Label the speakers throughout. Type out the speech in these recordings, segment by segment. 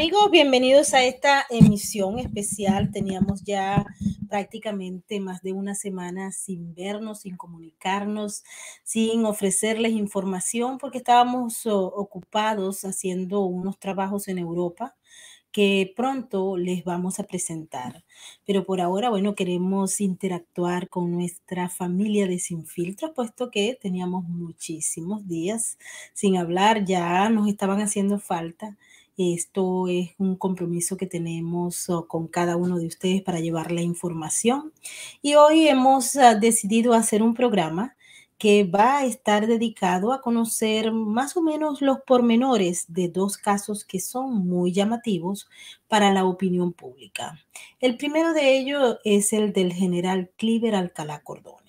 Speaker 1: amigos, bienvenidos a esta emisión especial. Teníamos ya prácticamente más de una semana sin vernos, sin comunicarnos, sin ofrecerles información, porque estábamos ocupados haciendo unos trabajos en Europa que pronto les vamos a presentar. Pero por ahora, bueno, queremos interactuar con nuestra familia de Sin filtros, puesto que teníamos muchísimos días sin hablar, ya nos estaban haciendo falta esto es un compromiso que tenemos oh, con cada uno de ustedes para llevar la información. Y hoy hemos ah, decidido hacer un programa que va a estar dedicado a conocer más o menos los pormenores de dos casos que son muy llamativos para la opinión pública. El primero de ellos es el del general Cliver Alcalá Cordón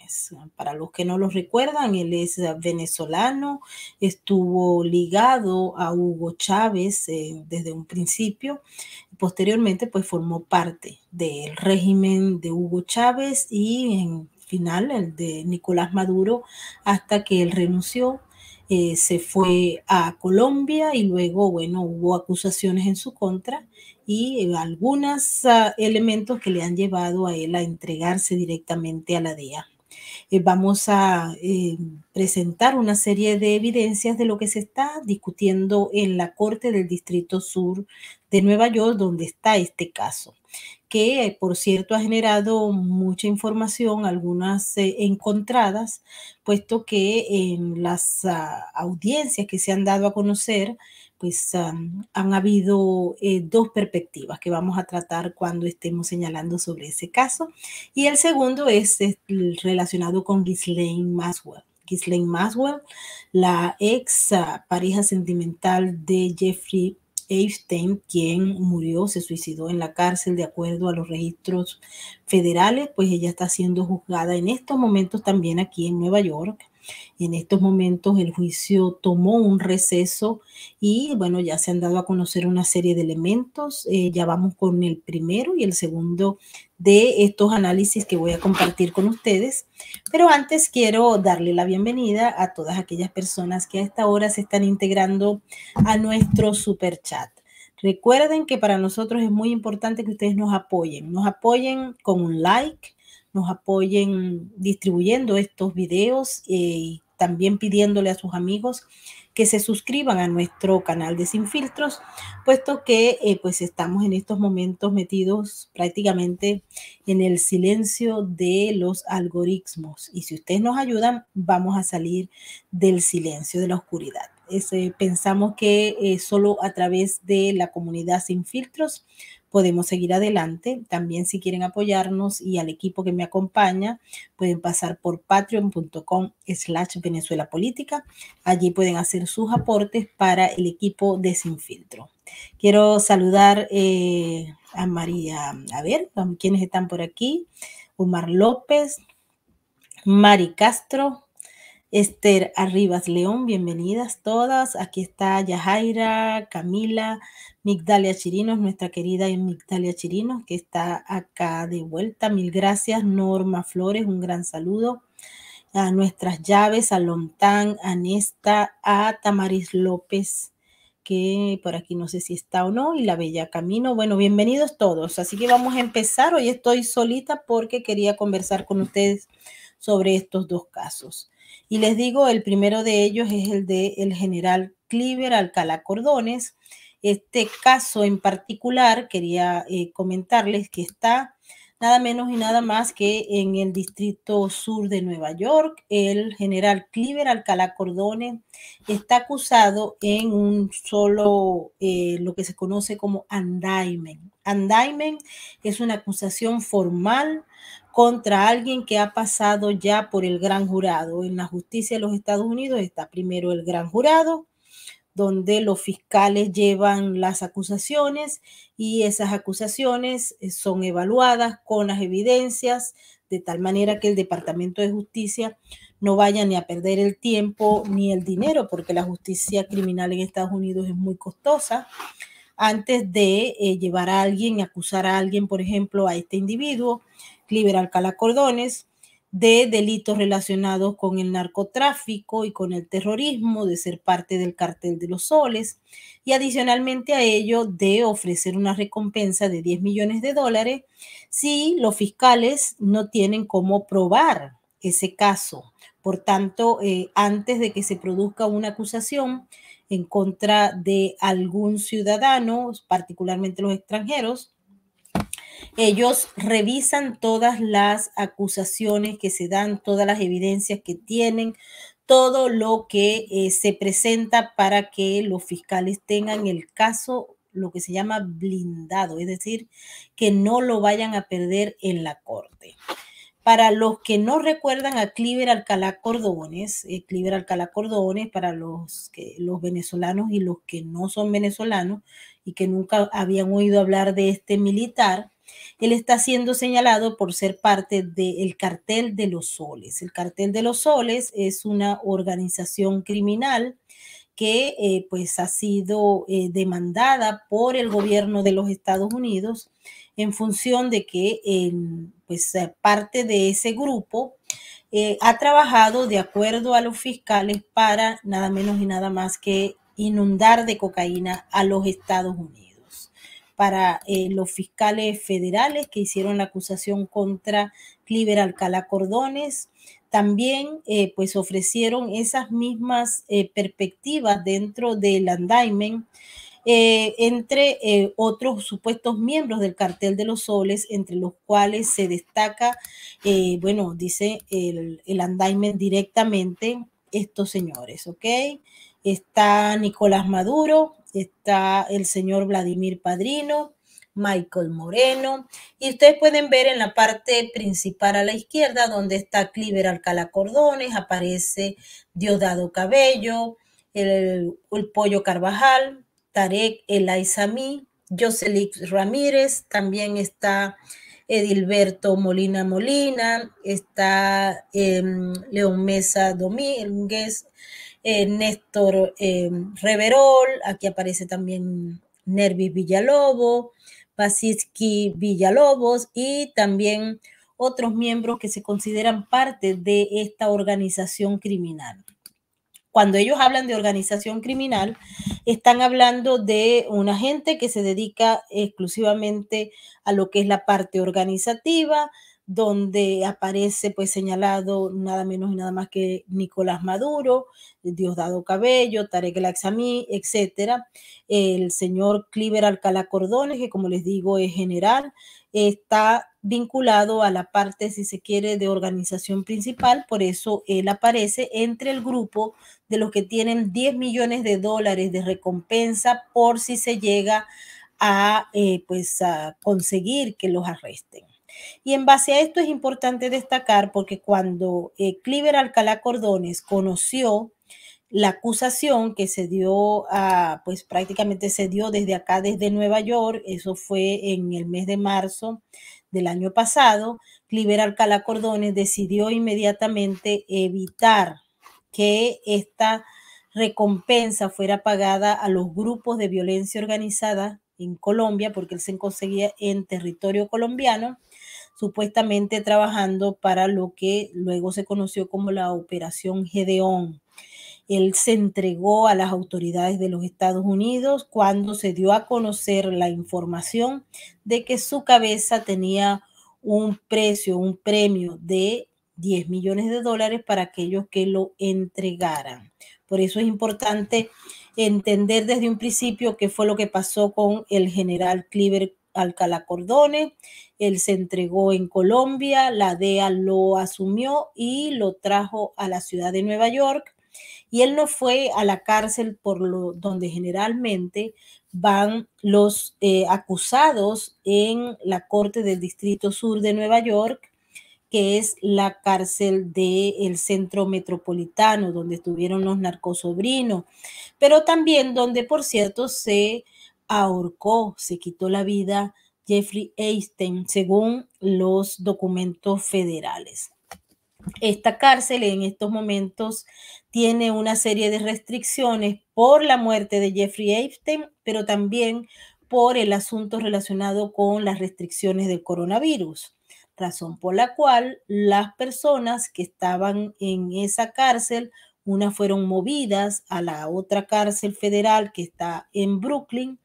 Speaker 1: para los que no lo recuerdan, él es venezolano, estuvo ligado a Hugo Chávez eh, desde un principio. Posteriormente, pues formó parte del régimen de Hugo Chávez y en final el de Nicolás Maduro hasta que él renunció eh, se fue a Colombia y luego, bueno, hubo acusaciones en su contra y eh, algunos ah, elementos que le han llevado a él a entregarse directamente a la DEA. Eh, vamos a eh, presentar una serie de evidencias de lo que se está discutiendo en la Corte del Distrito Sur de Nueva York, donde está este caso, que por cierto ha generado mucha información, algunas eh, encontradas, puesto que en las ah, audiencias que se han dado a conocer, pues han habido eh, dos perspectivas que vamos a tratar cuando estemos señalando sobre ese caso. Y el segundo es, relacionado con Ghislaine Maswell. Ghislaine Maswell, la ex ah, pareja sentimental de Jeffrey Epstein, quien murió, se suicidó en la cárcel de acuerdo a los registros federales, pues ella está siendo juzgada en estos momentos también aquí en Nueva York en estos momentos el juicio tomó un receso y bueno, ya se han dado a conocer una serie de elementos. Eh, ya vamos con el primero y el segundo de estos análisis que voy a compartir con ustedes. Pero antes quiero darle la bienvenida a todas aquellas personas que a esta hora se están integrando a nuestro super chat. Recuerden que para nosotros es muy importante que ustedes nos apoyen, nos apoyen con un like, nos apoyen distribuyendo estos videos eh, y también pidiéndole a sus amigos que se suscriban a nuestro canal de Sin Filtros, puesto que eh, pues estamos en estos momentos metidos prácticamente en el silencio de los algoritmos. Y si ustedes nos ayudan, vamos a salir del silencio, de la oscuridad. Eh, pensamos que solo a través de la comunidad Sin Filtros podemos seguir adelante. También si quieren apoyarnos y al equipo que me acompaña, pueden pasar por patreon.com slash Venezuela Política. Allí pueden hacer sus aportes para el equipo de Sin Filtro. Quiero saludar eh, a María, a ver, quiénes están por aquí. Omar López, Mari Castro, Esther Arribas León, bienvenidas todas. Aquí está Yajaira, Camila, Migdalia Chirinos, nuestra querida Migdalia Chirinos, que está acá de vuelta. Mil gracias, Norma Flores, un gran saludo. A nuestras llaves, a Lontán, a Nesta, a Tamaris López, que por aquí no sé si está o no, y la Bella Camino. Bueno, bienvenidos todos. Así que vamos a empezar. Hoy estoy solita porque quería conversar con ustedes sobre estos dos casos. Y les digo, el primero de ellos es el de el general Cliver Alcalá Cordones. Este caso en particular quería eh, comentarles que está nada menos y nada más que en el distrito sur de Nueva York. El general Cliver Alcalá Cordones está acusado en un solo, eh, lo que se conoce como andaimen. Andaimen es una acusación formal contra alguien que ha pasado ya por el gran jurado. En la justicia de los Estados Unidos está primero el gran jurado, donde los fiscales llevan las acusaciones y esas acusaciones eh, son evaluadas con las evidencias, de tal manera que el Departamento de Justicia no vaya ni a perder el tiempo ni el dinero, porque la justicia criminal en Estados Unidos es muy costosa antes de eh, llevar a alguien, acusar a alguien, por ejemplo, a este individuo, liberal calacordones de delitos relacionados con el narcotráfico y con el terrorismo, de ser parte del cartel de los soles y adicionalmente a ello de ofrecer una recompensa de 10 millones de dólares si los fiscales no tienen cómo probar ese caso. Por tanto, eh, antes de que se produzca una acusación en contra de algún ciudadano, particularmente los extranjeros, ellos revisan todas las acusaciones que se dan, todas las evidencias que tienen, todo lo que eh, se presenta para que los fiscales tengan el caso, lo que se llama blindado, es decir, que no lo vayan a perder en la corte. Para los que no recuerdan a Cliver Alcalá Cordones, eh, Cliver Alcalá Cordones, para los, que, los venezolanos y los que no son venezolanos y que nunca habían oído hablar de este militar, él está siendo señalado por ser parte del cartel de los soles. El cartel de los soles es una organización criminal que eh, pues ha sido eh, demandada por el gobierno de los Estados Unidos en función de que em, pues, eh, parte de ese grupo ha trabajado de acuerdo a los fiscales para nada menos y nada más que inundar de cocaína a los Estados Unidos para eh, los fiscales federales que hicieron la acusación contra Cliver Alcalá Cordones. También eh, pues ofrecieron esas mismas eh, perspectivas dentro del andaimen. entre otros supuestos miembros del cartel de los soles, entre los cuales se destaca, bueno, dice el, el andaimen directamente estos señores, ¿ok? Está Nicolás Maduro, está el señor Vladimir Padrino, Michael Moreno, y ustedes pueden ver en la parte principal a la izquierda donde está Cliver Alcalá Cordones, aparece Diosdado Cabello, el, Pollo Carvajal, Tarek José Jocelyn Ramírez, también está Edilberto Molina Molina, está em, León Mesa Domínguez, eh, Néstor em, Reverol, aquí aparece también Nervis Villalobos, Basiski Villalobos y también otros miembros que se consideran parte de esta organización criminal. Cuando ellos hablan de organización criminal, están hablando de una gente que se dedica exclusivamente a lo que es la parte organizativa, donde aparece pues señalado nada menos y nada más que Nicolás Maduro, Diosdado Cabello, Tarek El Aksami, etcétera, el señor Cliver Alcalá Cordones, que como les digo es general, está vinculado a la parte, si se quiere, de organización principal, por eso él aparece entre el grupo de los que tienen 10 millones de dólares de recompensa por si se llega a, eh, pues, a conseguir que los arresten. Y en base a esto es importante destacar porque cuando eh, Cliver Alcalá Cordones conoció la acusación que se dio, pues prácticamente se dio desde acá, desde Nueva York, eso fue en el mes de marzo del año pasado, Cliver Alcalá Cordones decidió inmediatamente evitar que esta recompensa fuera pagada a los grupos de violencia organizada en Colombia, porque él se conseguía en territorio colombiano, supuestamente trabajando para lo que luego se conoció como la Operación Gedeón. Él se entregó a las autoridades de los Estados Unidos cuando se dio a conocer la información de que su cabeza tenía un precio, un premio de 10 millones de dólares para aquellos que lo entregaran. Por eso es importante entender desde un principio qué fue lo que pasó con el general Cliver Alcalá Cordone. Él se entregó en Colombia, la DEA lo asumió y lo trajo a la ciudad de Nueva York. Y él no fue a la cárcel por lo donde generalmente van los eh, acusados en la Corte del Distrito Sur de Nueva York que es la cárcel del centro metropolitano, donde estuvieron los narcosobrinos, pero también donde, por cierto, se ahorcó, se quitó la vida Jeffrey Einstein, según los documentos federales. Esta cárcel en estos momentos tiene una serie de restricciones por la muerte de Jeffrey Epstein, pero también por el asunto relacionado con las restricciones del coronavirus razón por la cual las personas que estaban en esa cárcel, unas fueron movidas a la otra cárcel federal que está en Brooklyn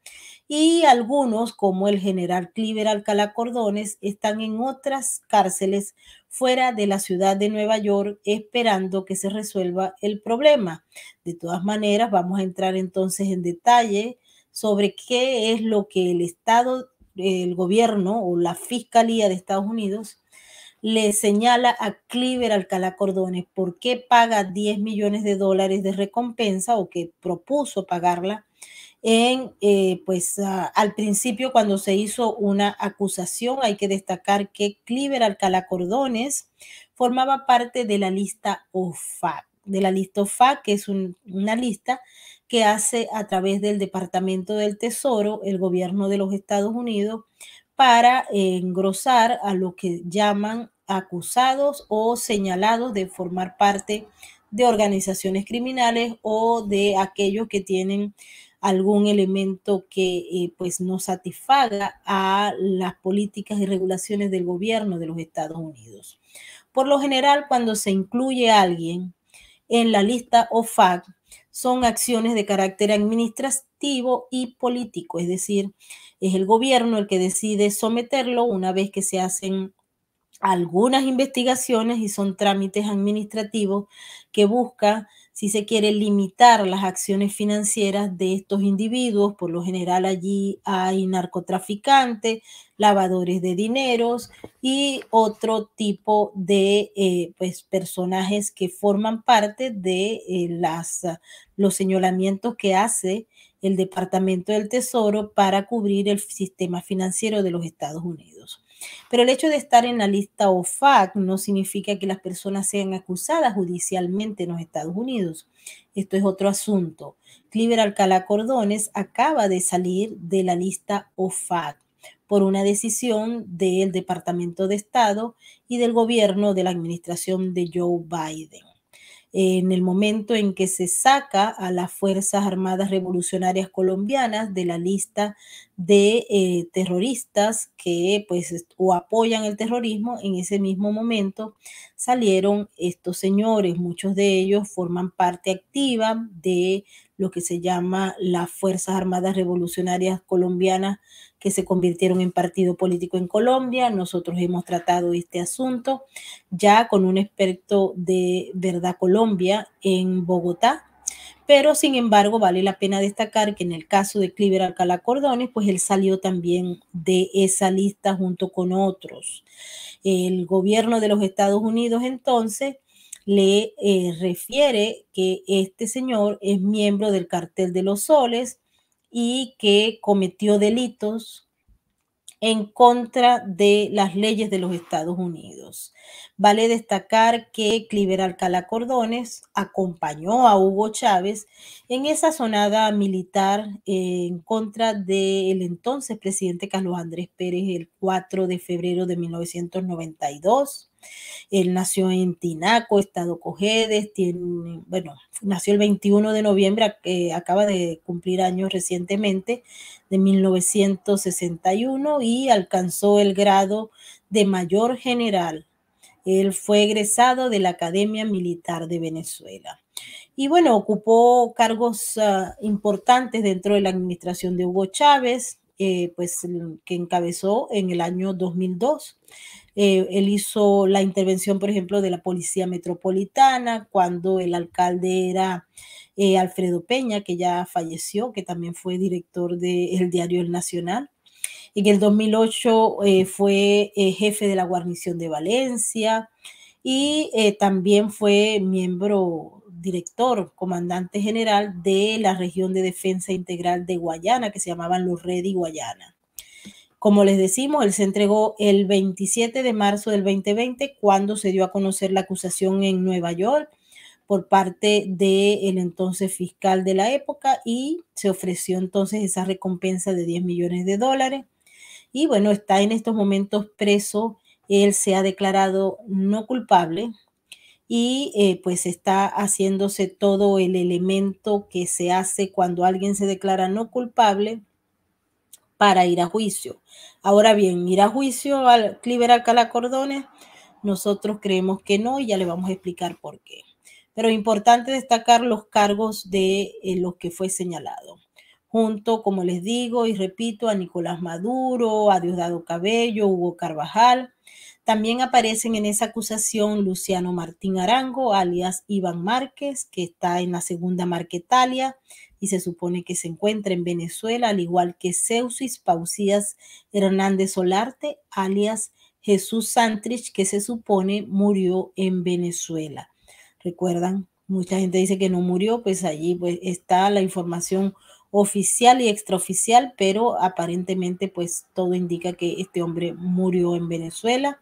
Speaker 1: y algunos, como el general Cliver Alcalá Cordones, están en otras cárceles fuera de la ciudad de Nueva York esperando que se resuelva el problema. De todas maneras, vamos a entrar entonces en detalle sobre qué es lo que el Estado el gobierno o la Fiscalía de Estados Unidos le señala a Cliver Alcalá Cordones por qué paga 10 millones de dólares de recompensa o que propuso pagarla en, eh, pues, al principio cuando se hizo una acusación. Hay que destacar que Cliver Alcalá Cordones formaba parte de la lista OFAC de la lista FAC, que es una lista que hace a través del Departamento del Tesoro el gobierno de los Estados Unidos para eh, engrosar a lo que llaman acusados o señalados de formar parte de organizaciones criminales o de aquellos que tienen algún elemento que eh, pues no satisfaga a las políticas y regulaciones del gobierno de los Estados Unidos. Por lo general, cuando se incluye a alguien en la lista OFAC son acciones de carácter administrativo y político, es decir, es el gobierno el que decide someterlo una vez que se hacen algunas investigaciones y son trámites administrativos que busca si se quiere limitar las acciones financieras de estos individuos. Por lo general allí hay narcotraficantes, lavadores de dineros y otro tipo de eh, pues, personajes que forman parte de eh, las, los señalamientos que hace el Departamento del Tesoro para cubrir el sistema financiero de los Estados Unidos. Pero el hecho de estar en la lista OFAC no significa que las personas sean acusadas judicialmente en los Estados Unidos. Esto es otro asunto. Cliver Alcalá Cordones acaba de salir de la lista OFAC por una decisión del Departamento de Estado y del gobierno de la administración de Joe Biden en el momento en que se saca a las Fuerzas Armadas Revolucionarias Colombianas de la lista de eh, terroristas que pues o apoyan el terrorismo, en ese mismo momento salieron estos señores, muchos de ellos forman parte activa de lo que se llama las Fuerzas Armadas Revolucionarias Colombianas que se convirtieron en partido político en Colombia. Nosotros hemos tratado este asunto ya con un experto de Verdad Colombia en Bogotá. Pero sin embargo, vale la pena destacar que en el caso de Cliver Alcalá Cordones, pues él salió también de esa lista junto con otros. El gobierno de los Estados Unidos entonces le eh, refiere que este señor es miembro del cartel de los soles, y que cometió delitos en contra de las leyes de los Estados Unidos. Vale destacar que Cliver Alcalá Cordones acompañó a Hugo Chávez en esa sonada militar eh, en contra del entonces presidente Carlos Andrés Pérez el 4 de febrero de 1992. Él nació en Tinaco, Estado Cojedes, tiene, bueno, nació el 21 de noviembre, eh, acaba de cumplir años recientemente, de 1961, y alcanzó el grado de mayor general él fue egresado de la Academia Militar de Venezuela. Y bueno, ocupó cargos ah, importantes dentro de la administración de Hugo Chávez, eh, pues que encabezó en el año 2002. Eh, él hizo la intervención, por ejemplo, de la Policía Metropolitana cuando el alcalde era eh, Alfredo Peña, que ya falleció, que también fue director del diario El Nacional. En el 2008 eh, fue eh, jefe de la guarnición de Valencia y eh, también fue miembro, director, comandante general de la región de defensa integral de Guayana, que se llamaban los Redi Guayana. Como les decimos, él se entregó el 27 de marzo del 2020 cuando se dio a conocer la acusación en Nueva York por parte del entonces fiscal de la época y se ofreció entonces esa recompensa de 10 millones de dólares y bueno, está en estos momentos preso. Él se ha declarado no culpable y eh, pues está haciéndose todo el elemento que se hace cuando alguien se declara no culpable para ir a juicio. Ahora bien, ir a juicio al Cliver Alcalá Cordones, nosotros creemos que no y ya le vamos a explicar por qué. Pero es importante destacar los cargos de eh, los que fue señalado junto, como les digo y repito, a Nicolás Maduro, a Diosdado Cabello, Hugo Carvajal. También aparecen en esa acusación Luciano Martín Arango, alias Iván Márquez, que está en la segunda Marquetalia y se supone que se encuentra en Venezuela, al igual que Zeusis Pausías Hernández Solarte, alias Jesús Santrich, que se supone murió en Venezuela. Recuerdan, mucha gente dice que no murió, pues allí pues, está la información oficial y extraoficial, pero aparentemente pues todo indica que este hombre murió en Venezuela.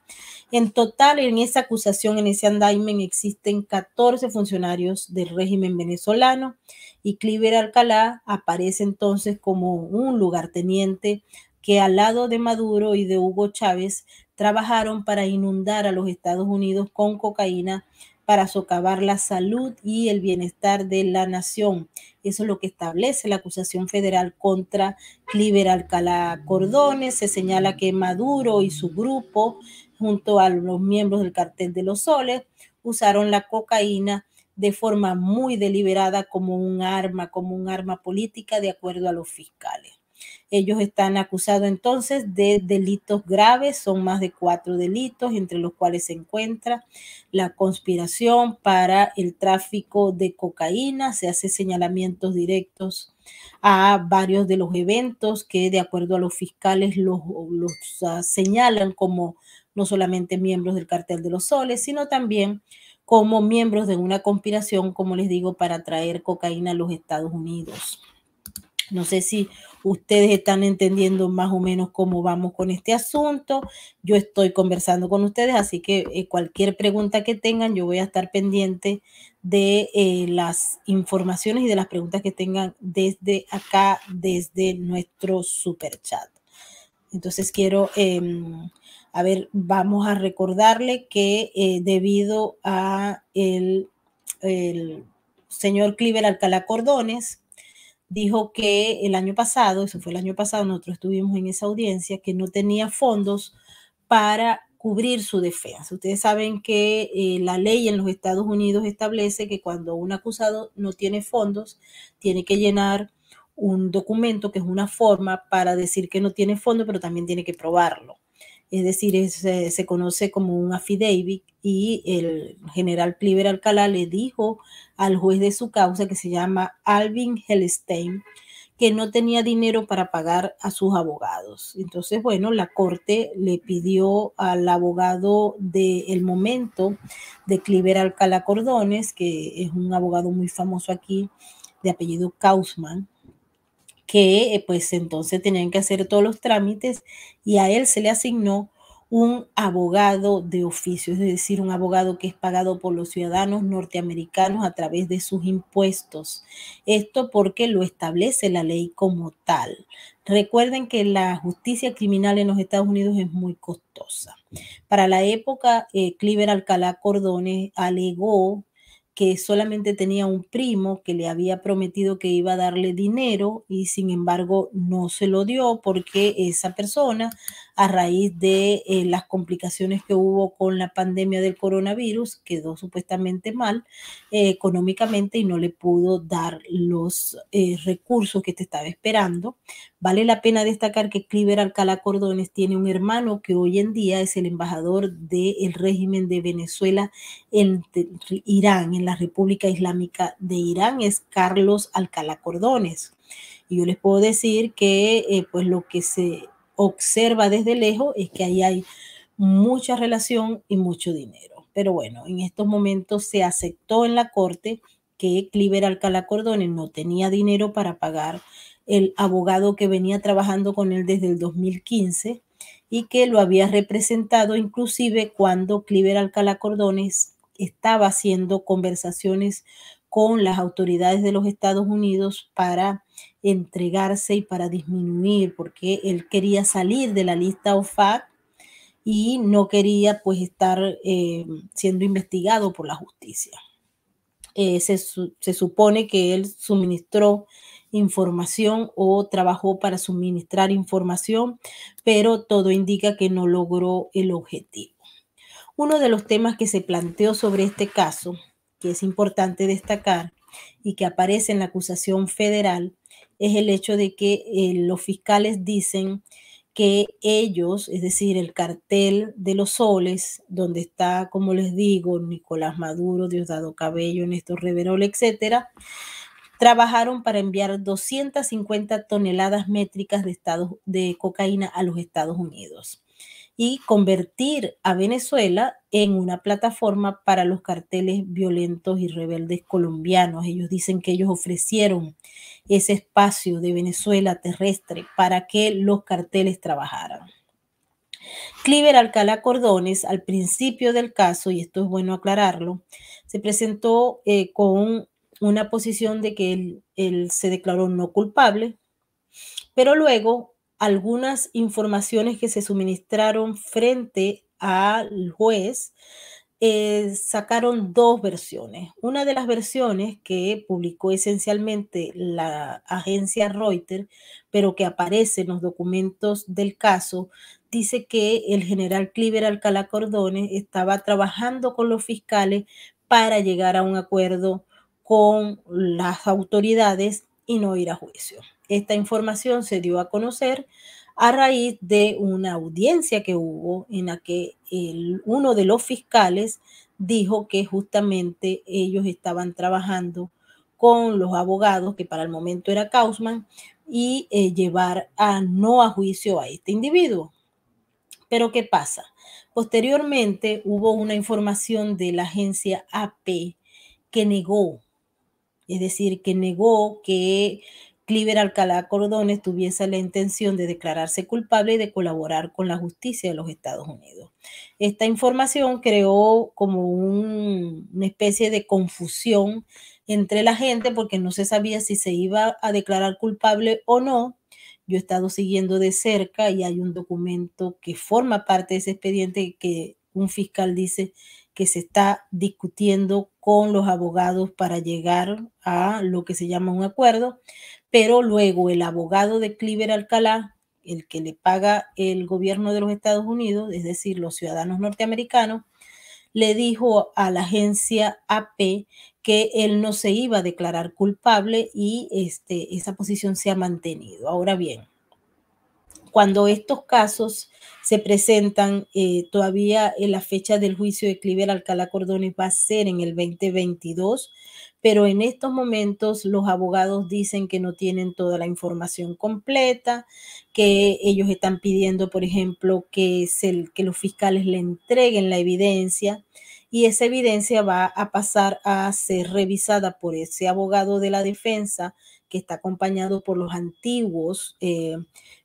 Speaker 1: En total, en esa acusación, en ese andaimen, existen 14 funcionarios del régimen venezolano y Cliver Alcalá aparece entonces como un lugarteniente que al lado de Maduro y de Hugo Chávez trabajaron para inundar a los Estados Unidos con cocaína para socavar la salud y el bienestar de la nación. Eso es lo que establece la acusación federal contra Cliver Alcalá Cordones. Se señala que Maduro y su grupo, junto a los miembros del cartel de los soles, usaron la cocaína de forma muy deliberada como un arma, como un arma política de acuerdo a los fiscales. Ellos están acusados entonces de delitos graves, son más de cuatro delitos, entre los cuales se encuentra la conspiración para el tráfico de cocaína, se hace señalamientos directos a varios de los eventos que de acuerdo a los fiscales los, ah, señalan como no solamente miembros del cartel de los soles, sino también como miembros de una conspiración, como les digo, para traer cocaína a los Estados Unidos. No sé si ustedes están entendiendo más o menos cómo vamos con este asunto. Yo estoy conversando con ustedes, así que eh, cualquier pregunta que tengan, yo voy a estar pendiente de eh, las informaciones y de las preguntas que tengan desde acá, desde nuestro super chat. Entonces quiero, em, a ver, vamos a recordarle que eh, debido a el, el señor Cliver Alcalá Cordones, dijo que el año pasado, eso fue el año pasado, nosotros estuvimos en esa audiencia, que no tenía fondos para cubrir su defensa. Ustedes saben que eh, la ley en los Estados Unidos establece que cuando un acusado no tiene fondos, tiene que llenar un documento que es una forma para decir que no tiene fondos, pero también tiene que probarlo es decir, se conoce como un affidavit, y el general Cliver Alcalá le dijo al juez de su causa, que se llama Alvin Hellstein, que no tenía dinero para pagar a sus abogados. Entonces, bueno, la corte le pidió al abogado del momento de Cliver Alcalá Cordones, que es un abogado muy famoso aquí, de apellido Kaufman, que eh, pues entonces tenían que hacer todos los trámites y a él se le asignó un abogado de oficio, es decir, un abogado que es pagado por los ciudadanos norteamericanos a través de sus impuestos. Esto porque lo establece la ley como tal. Recuerden que la justicia criminal en los Estados Unidos es muy costosa. Para la época, eh, Cliver Alcalá Cordones alegó que solamente tenía un primo que le había prometido que iba a darle dinero y sin embargo no se lo dio porque esa persona, a raíz de eh, las complicaciones que hubo con la pandemia del coronavirus, quedó supuestamente mal eh, económicamente y no le pudo dar los eh, recursos que te estaba esperando. Vale la pena destacar que Cliver Alcalá Cordones tiene un hermano que hoy en día es el embajador del régimen de Venezuela en Irán, la República Islámica de Irán es Carlos Alcalá Cordones. Y yo les puedo decir que eh, pues lo que se observa desde lejos es que ahí hay mucha relación y mucho dinero. Pero bueno, en estos momentos se aceptó en la corte que Cliver Alcalá Cordones no tenía dinero para pagar el abogado que venía trabajando con él desde el 2015 y que lo había representado inclusive cuando Cliver Alcalá Cordones estaba haciendo conversaciones con las autoridades de los Estados Unidos para entregarse y para disminuir, porque él quería salir de la lista OFAC y no quería pues estar eh, siendo investigado por la justicia. Eh, se supone que él suministró información o trabajó para suministrar información, pero todo indica que no logró el objetivo. Uno de los temas que se planteó sobre este caso, que es importante destacar y que aparece en la acusación federal, es el hecho de que eh, los fiscales dicen que ellos, es decir, el cartel de los soles, donde está, como les digo, Nicolás Maduro, Diosdado Cabello, Néstor Reverol, etcétera, trabajaron para enviar 250 toneladas métricas de, de cocaína a los Estados Unidos y convertir a Venezuela en una plataforma para los carteles violentos y rebeldes colombianos. Ellos dicen que ellos ofrecieron ese espacio de Venezuela terrestre para que los carteles trabajaran. Cliver Alcalá Cordones, al principio del caso, y esto es bueno aclararlo, se presentó eh, con una posición de que él se declaró no culpable, pero luego algunas informaciones que se suministraron frente al juez, eh, sacaron dos versiones. Una de las versiones que publicó esencialmente la agencia Reuters, pero que aparece en los documentos del caso, dice que el general Cliver Alcalá Cordones estaba trabajando con los fiscales para llegar a un acuerdo con las autoridades y no ir a juicio. Esta información se dio a conocer a raíz de una audiencia que hubo en la que uno de los fiscales dijo que justamente ellos estaban trabajando con los abogados, que para el momento era Kaufman, y eh, llevar a no a juicio a este individuo. Pero ¿qué pasa? Posteriormente hubo una información de la agencia AP que negó, es decir, que negó que Cliver Alcalá Cordones tuviese la intención de declararse culpable y de colaborar con la justicia de los Estados Unidos. Esta información creó como una especie de confusión entre la gente porque no se sabía si se iba a declarar culpable o no. Yo he estado siguiendo de cerca y hay un documento que forma parte de ese expediente que un fiscal dice que se está discutiendo con los abogados para llegar a lo que se llama un acuerdo, pero luego el abogado de Cliver Alcalá, el que le paga el gobierno de los Estados Unidos, es decir, los ciudadanos norteamericanos, le dijo a la agencia AP que él no se iba a declarar culpable y este, esa posición se ha mantenido. Ahora bien, cuando estos casos se presentan, eh, todavía en la fecha del juicio de Cliver Alcalá Cordones va a ser en el 2022 pero en estos momentos los abogados dicen que no tienen toda la información completa, que ellos están pidiendo, por ejemplo, que, que los fiscales le entreguen la evidencia y esa evidencia va a pasar a ser revisada por ese abogado de la defensa que está acompañado por los antiguos eh,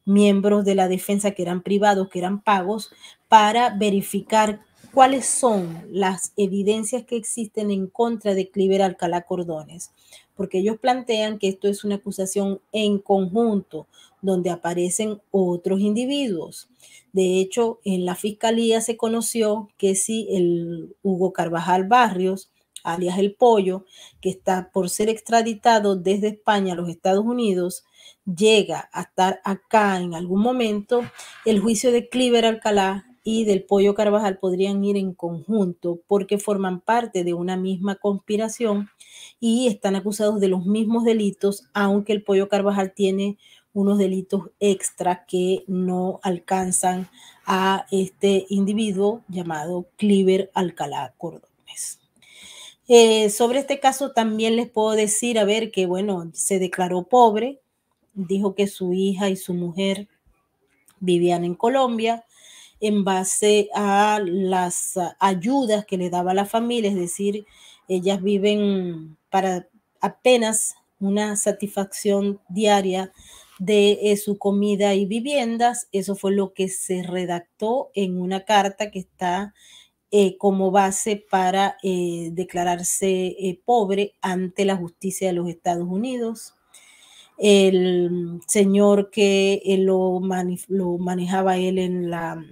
Speaker 1: miembros de la defensa que eran privados, que eran pagos, para verificar cuáles son las evidencias que existen en contra de Cliver Alcalá Cordones, porque ellos plantean que esto es una acusación en conjunto, donde aparecen otros individuos. De hecho, en la fiscalía se conoció que si el Hugo Carvajal Barrios, alias el Pollo, que está por ser extraditado desde España a los Estados Unidos, llega a estar acá en algún momento, el juicio de Cliver Alcalá y del Pollo Carvajal podrían ir en conjunto porque forman parte de una misma conspiración y están acusados de los mismos delitos, aunque el Pollo Carvajal tiene unos delitos extra que no alcanzan a este individuo llamado Cliver Alcalá Cordones. Eh, sobre este caso también les puedo decir, a ver, que bueno, se declaró pobre, dijo que su hija y su mujer vivían en Colombia, en base a las ah, ayudas que le daba la familia, es decir, ellas viven para apenas una satisfacción diaria de eh, su comida y viviendas. Eso fue lo que se redactó en una carta que está eh, como base para eh, declararse pobre ante la justicia de los Estados Unidos. El señor que lo manejaba él en la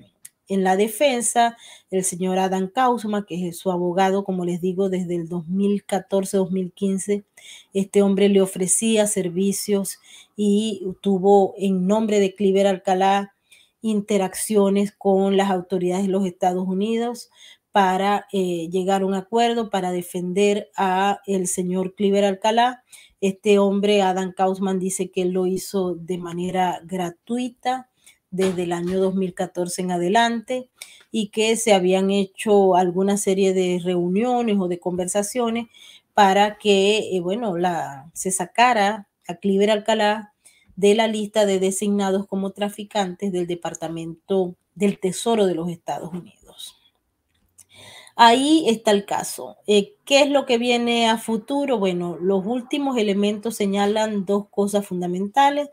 Speaker 1: en la defensa, el señor Adam Kausman, que es su abogado, como les digo, desde el 2014-2015, este hombre le ofrecía servicios y tuvo en nombre de Cliver Alcalá interacciones con las autoridades de los Estados Unidos para eh, llegar a un acuerdo para defender a el señor Cliver Alcalá. Este hombre, Adam Kausman, dice que lo hizo de manera gratuita desde el año 2014 en adelante y que se habían hecho alguna serie de reuniones o de conversaciones para que, eh, bueno, la, se sacara a Cliver Alcalá de la lista de designados como traficantes del Departamento del Tesoro de los Estados Unidos. Ahí está el caso. Eh, ¿Qué es lo que viene a futuro? Bueno, los últimos elementos señalan dos cosas fundamentales.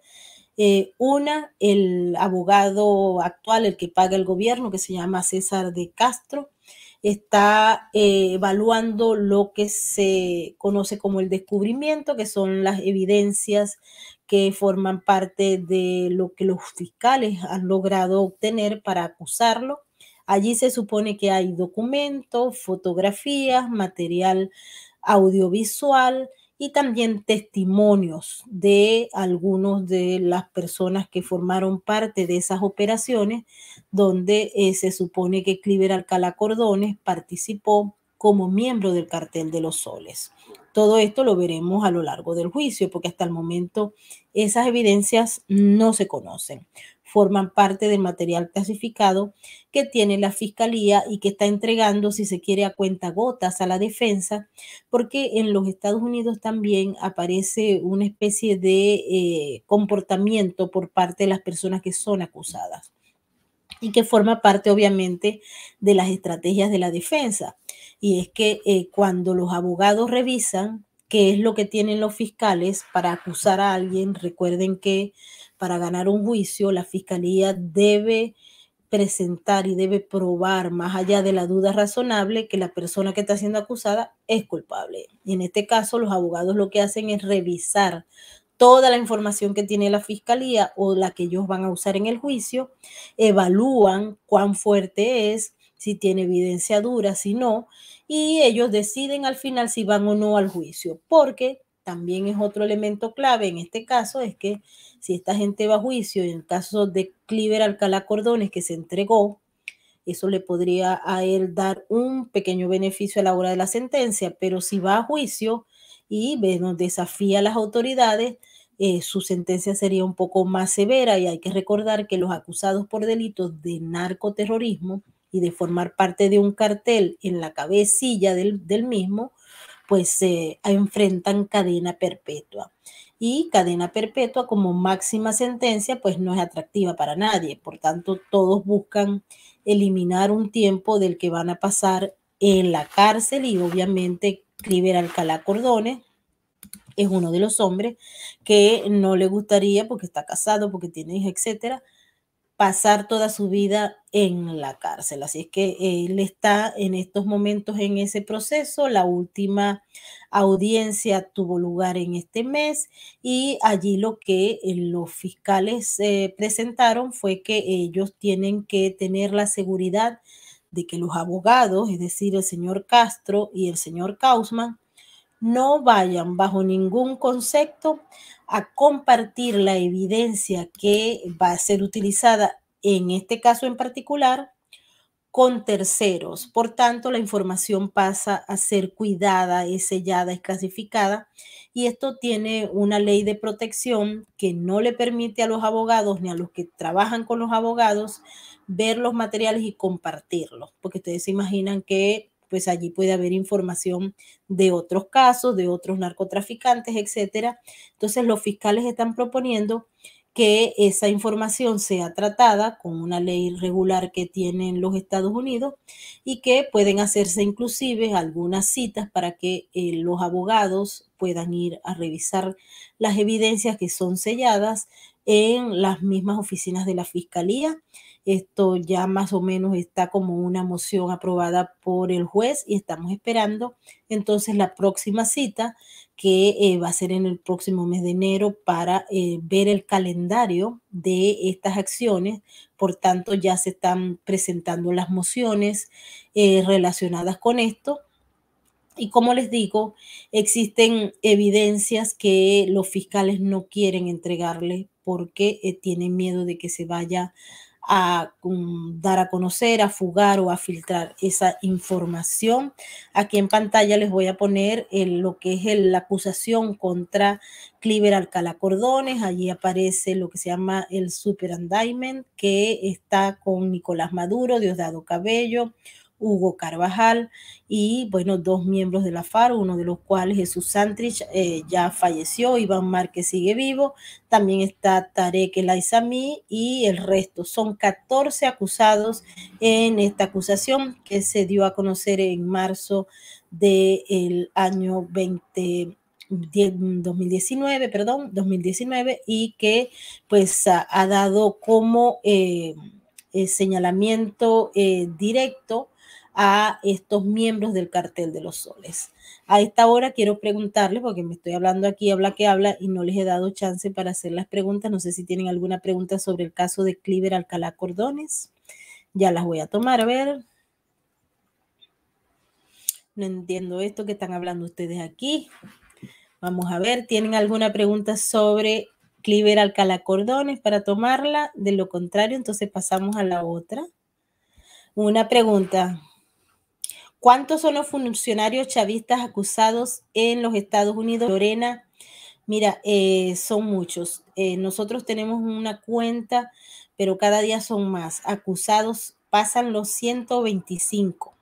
Speaker 1: Eh, una, el abogado actual, el que paga el gobierno, que se llama César de Castro, está eh, evaluando lo que se conoce como el descubrimiento, que son las evidencias que forman parte de lo que los fiscales han logrado obtener para acusarlo. Allí se supone que hay documentos, fotografías, material audiovisual, y también testimonios de algunos de las personas que formaron parte de esas operaciones, donde eh, se supone que Cliver Alcalá Cordones participó como miembro del cartel de los soles. Todo esto lo veremos a lo largo del juicio, porque hasta el momento esas evidencias no se conocen forman parte del material clasificado que tiene la Fiscalía y que está entregando, si se quiere, a cuenta gotas a la defensa, porque en los Estados Unidos también aparece una especie de eh, comportamiento por parte de las personas que son acusadas y que forma parte obviamente de las estrategias de la defensa. Y es que eh, cuando los abogados revisan qué es lo que tienen los fiscales para acusar a alguien, recuerden que para ganar un juicio, la fiscalía debe presentar y debe probar, más allá de la duda razonable, que la persona que está siendo acusada es culpable. Y en este caso, los abogados lo que hacen es revisar toda la información que tiene la fiscalía o la que ellos van a usar en el juicio, evalúan cuán fuerte es, si tiene evidencia dura, si no, y ellos deciden al final si van o no al juicio, porque también es otro elemento clave en este caso, es que si esta gente va a juicio, en el caso de Cliver Alcalá Cordones, que se entregó, eso le podría a él dar un pequeño beneficio a la hora de la sentencia, pero si va a juicio y desafía a las autoridades, eh, su sentencia sería un poco más severa y hay que recordar que los acusados por delitos de narcoterrorismo y de formar parte de un cartel en la cabecilla del, mismo, pues se eh, enfrentan cadena perpetua y cadena perpetua como máxima sentencia pues no es atractiva para nadie. Por tanto, todos buscan eliminar un tiempo del que van a pasar en la cárcel y obviamente Cliver Alcalá Cordones es uno de los hombres que no le gustaría porque está casado, porque tiene hija, etcétera, pasar toda su vida en la cárcel. Así es que él está en estos momentos en ese proceso. La última audiencia tuvo lugar en este mes y allí lo que eh, los fiscales eh, presentaron fue que ellos tienen que tener la seguridad de que los abogados, es decir, el señor Castro y el señor Kausman, no vayan bajo ningún concepto a compartir la evidencia que va a ser utilizada en este caso en particular, con terceros. Por tanto, la información pasa a ser cuidada, es sellada, es clasificada y esto tiene una ley de protección que no le permite a los abogados ni a los que trabajan con los abogados ver los materiales y compartirlos, porque ustedes se imaginan que pues allí puede haber información de otros casos, de otros narcotraficantes, etcétera. Entonces, los fiscales están proponiendo que esa información sea tratada con una ley regular que tienen los Estados Unidos y que pueden hacerse inclusive algunas citas para que eh, los abogados puedan ir a revisar las evidencias que son selladas en las mismas oficinas de la Fiscalía. Esto ya más o menos está como una moción aprobada por el juez y estamos esperando entonces la próxima cita que eh, va a ser en el próximo mes de enero para eh, ver el calendario de estas acciones. Por tanto, ya se están presentando las mociones eh, relacionadas con esto. Y como les digo, existen evidencias que los fiscales no quieren entregarle porque tienen miedo de que se vaya a mm, dar a conocer, a fugar o a filtrar esa información. Aquí en pantalla les voy a poner lo que es la acusación contra Cliver Alcalá Cordones. Allí aparece lo que se llama el Super superandiment, que está con Nicolás Maduro, Diosdado Cabello, Hugo Carvajal y, bueno, dos miembros de la FARO, uno de los cuales Jesús Santrich eh, ya falleció, Iván Márquez sigue vivo, también está Tarek El y el resto. Son 14 acusados en esta acusación que se dio a conocer en marzo del año 2019, perdón, 2019, y que pues ha, dado como eh, eh, señalamiento directo a estos miembros del cartel de los soles. A esta hora quiero preguntarles, porque me estoy hablando aquí, habla que habla, y no les he dado chance para hacer las preguntas. No sé si tienen alguna pregunta sobre el caso de Cliver Alcalá Cordones. Ya las voy a tomar, a ver. No entiendo esto que están hablando ustedes aquí. Vamos a ver, ¿tienen alguna pregunta sobre Cliver Alcalá Cordones para tomarla? De lo contrario, entonces pasamos a la otra. Una pregunta. ¿Cuántos son los funcionarios chavistas acusados en los Estados Unidos? Lorena, mira, eh, son muchos. Eh, nosotros tenemos una cuenta, pero cada día son más. Acusados pasan los 125.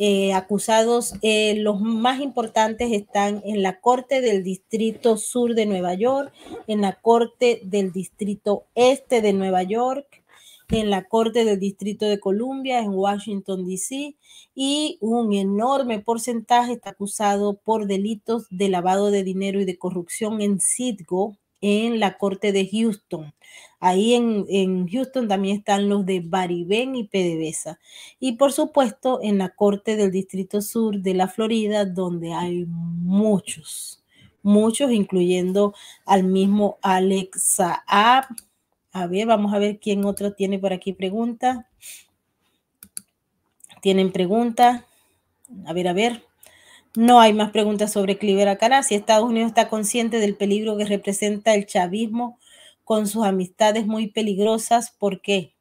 Speaker 1: Eh, acusados, los más importantes están en la Corte del Distrito Sur de Nueva York, en la Corte del Distrito Este de Nueva York, en la Corte del Distrito de Columbia, en Washington, D.C., y un enorme porcentaje está acusado por delitos de lavado de dinero y de corrupción en Citgo, en la Corte de Houston. Ahí en, Houston también están los de Baribén y PDVSA. Y por supuesto en la Corte del Distrito Sur de la Florida, donde hay muchos, muchos, incluyendo al mismo Alex Saab, a ver, vamos a ver quién otro tiene por aquí pregunta ¿Tienen preguntas? A ver, a ver. No hay más preguntas sobre Cliver Acara. Si Estados Unidos está consciente del peligro que representa el chavismo con sus amistades muy peligrosas, ¿por qué?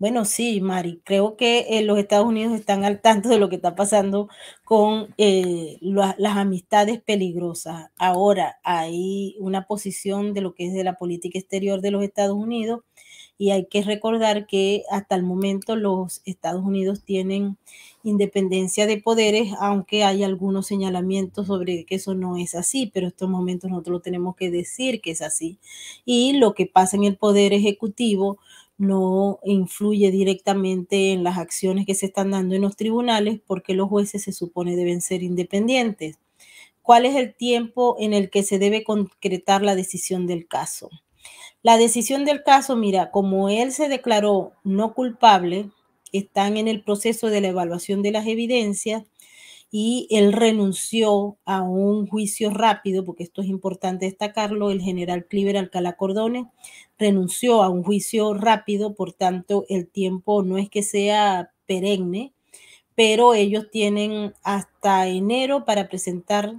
Speaker 1: Bueno, sí, Mari, creo que eh, los Estados Unidos están al tanto de lo que está pasando con eh, las amistades peligrosas. Ahora hay una posición de lo que es de la política exterior de los Estados Unidos y hay que recordar que hasta el momento los Estados Unidos tienen independencia de poderes, aunque hay algunos señalamientos sobre que eso no es así, pero en estos momentos nosotros lo tenemos que decir que es así. Y lo que pasa en el poder ejecutivo no influye directamente en las acciones que se están dando en los tribunales porque los jueces se supone deben ser independientes. ¿Cuál es el tiempo en el que se debe concretar la decisión del caso? La decisión del caso, mira, como él se declaró no culpable, están en el proceso de la evaluación de las evidencias y él renunció a un juicio rápido, porque esto es importante destacarlo, el general Cliver Alcalá Cordones renunció a un juicio rápido, por tanto el tiempo no es que sea perenne, pero ellos tienen hasta enero para presentar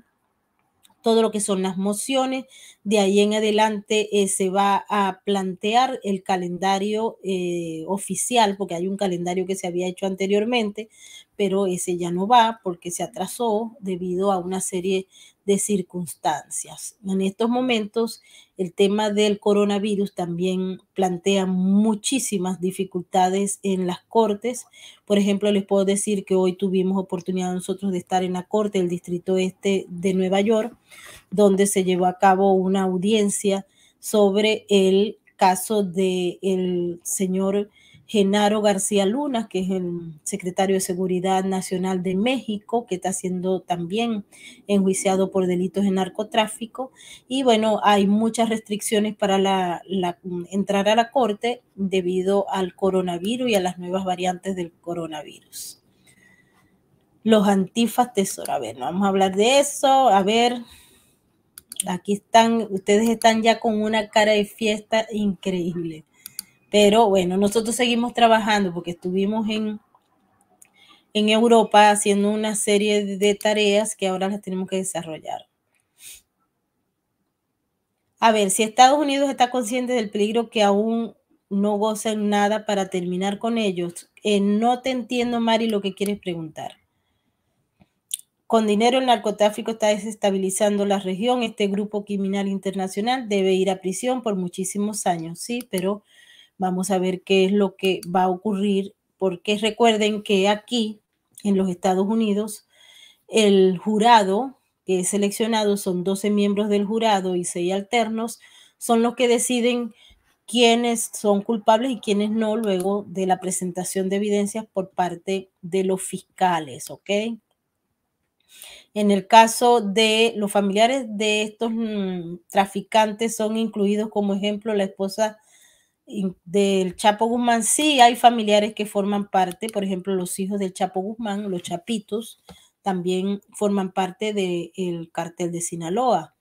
Speaker 1: todo lo que son las mociones. De ahí en adelante eh, se va a plantear el calendario eh, oficial, porque hay un calendario que se había hecho anteriormente, pero ese ya no va porque se atrasó debido a una serie de circunstancias. En estos momentos, el tema del coronavirus también plantea muchísimas dificultades en las cortes. Por ejemplo, les puedo decir que hoy tuvimos oportunidad nosotros de estar en la corte del Distrito Este de Nueva York, donde se llevó a cabo una audiencia sobre el caso del el señor Genaro García Luna, que es el secretario de Seguridad Nacional de México, que está siendo también enjuiciado por delitos de narcotráfico. Y bueno, hay muchas restricciones para entrar a la corte debido al coronavirus y a las nuevas variantes del coronavirus. Los antifas tesoro. A ver, ¿no? vamos a hablar de eso. A ver, aquí están, ustedes están ya con una cara de fiesta increíble. Pero bueno, nosotros seguimos trabajando porque estuvimos en, en Europa haciendo una serie de tareas que ahora las tenemos que desarrollar. A ver, si Estados Unidos está consciente del peligro que aún no en nada para terminar con ellos, eh, no te entiendo, Mari, lo que quieres preguntar. Con dinero el narcotráfico está desestabilizando la región. Este grupo criminal internacional debe ir a prisión por muchísimos años, sí, pero Vamos a ver qué es lo que va a ocurrir, porque recuerden que aquí, en los Estados Unidos, el jurado que es seleccionado, son 12 miembros del jurado y 6 alternos, son los que deciden quiénes son culpables y quiénes no luego de la presentación de evidencias por parte de los fiscales, ¿ok? En el caso de los familiares de estos mm, traficantes son incluidos como ejemplo la esposa del Chapo Guzmán, sí hay familiares que forman parte, por ejemplo, los hijos del Chapo Guzmán, los Chapitos, también forman parte del cartel de Sinaloa.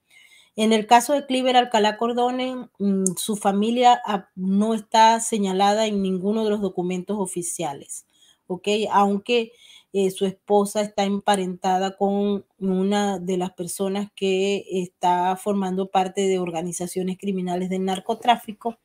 Speaker 1: En el caso de Cliver Alcalá Cordone, mm, su familia ah, no está señalada en ninguno de los documentos oficiales, Aunque eh, su esposa está emparentada con una de las personas que está formando parte de organizaciones criminales del narcotráfico,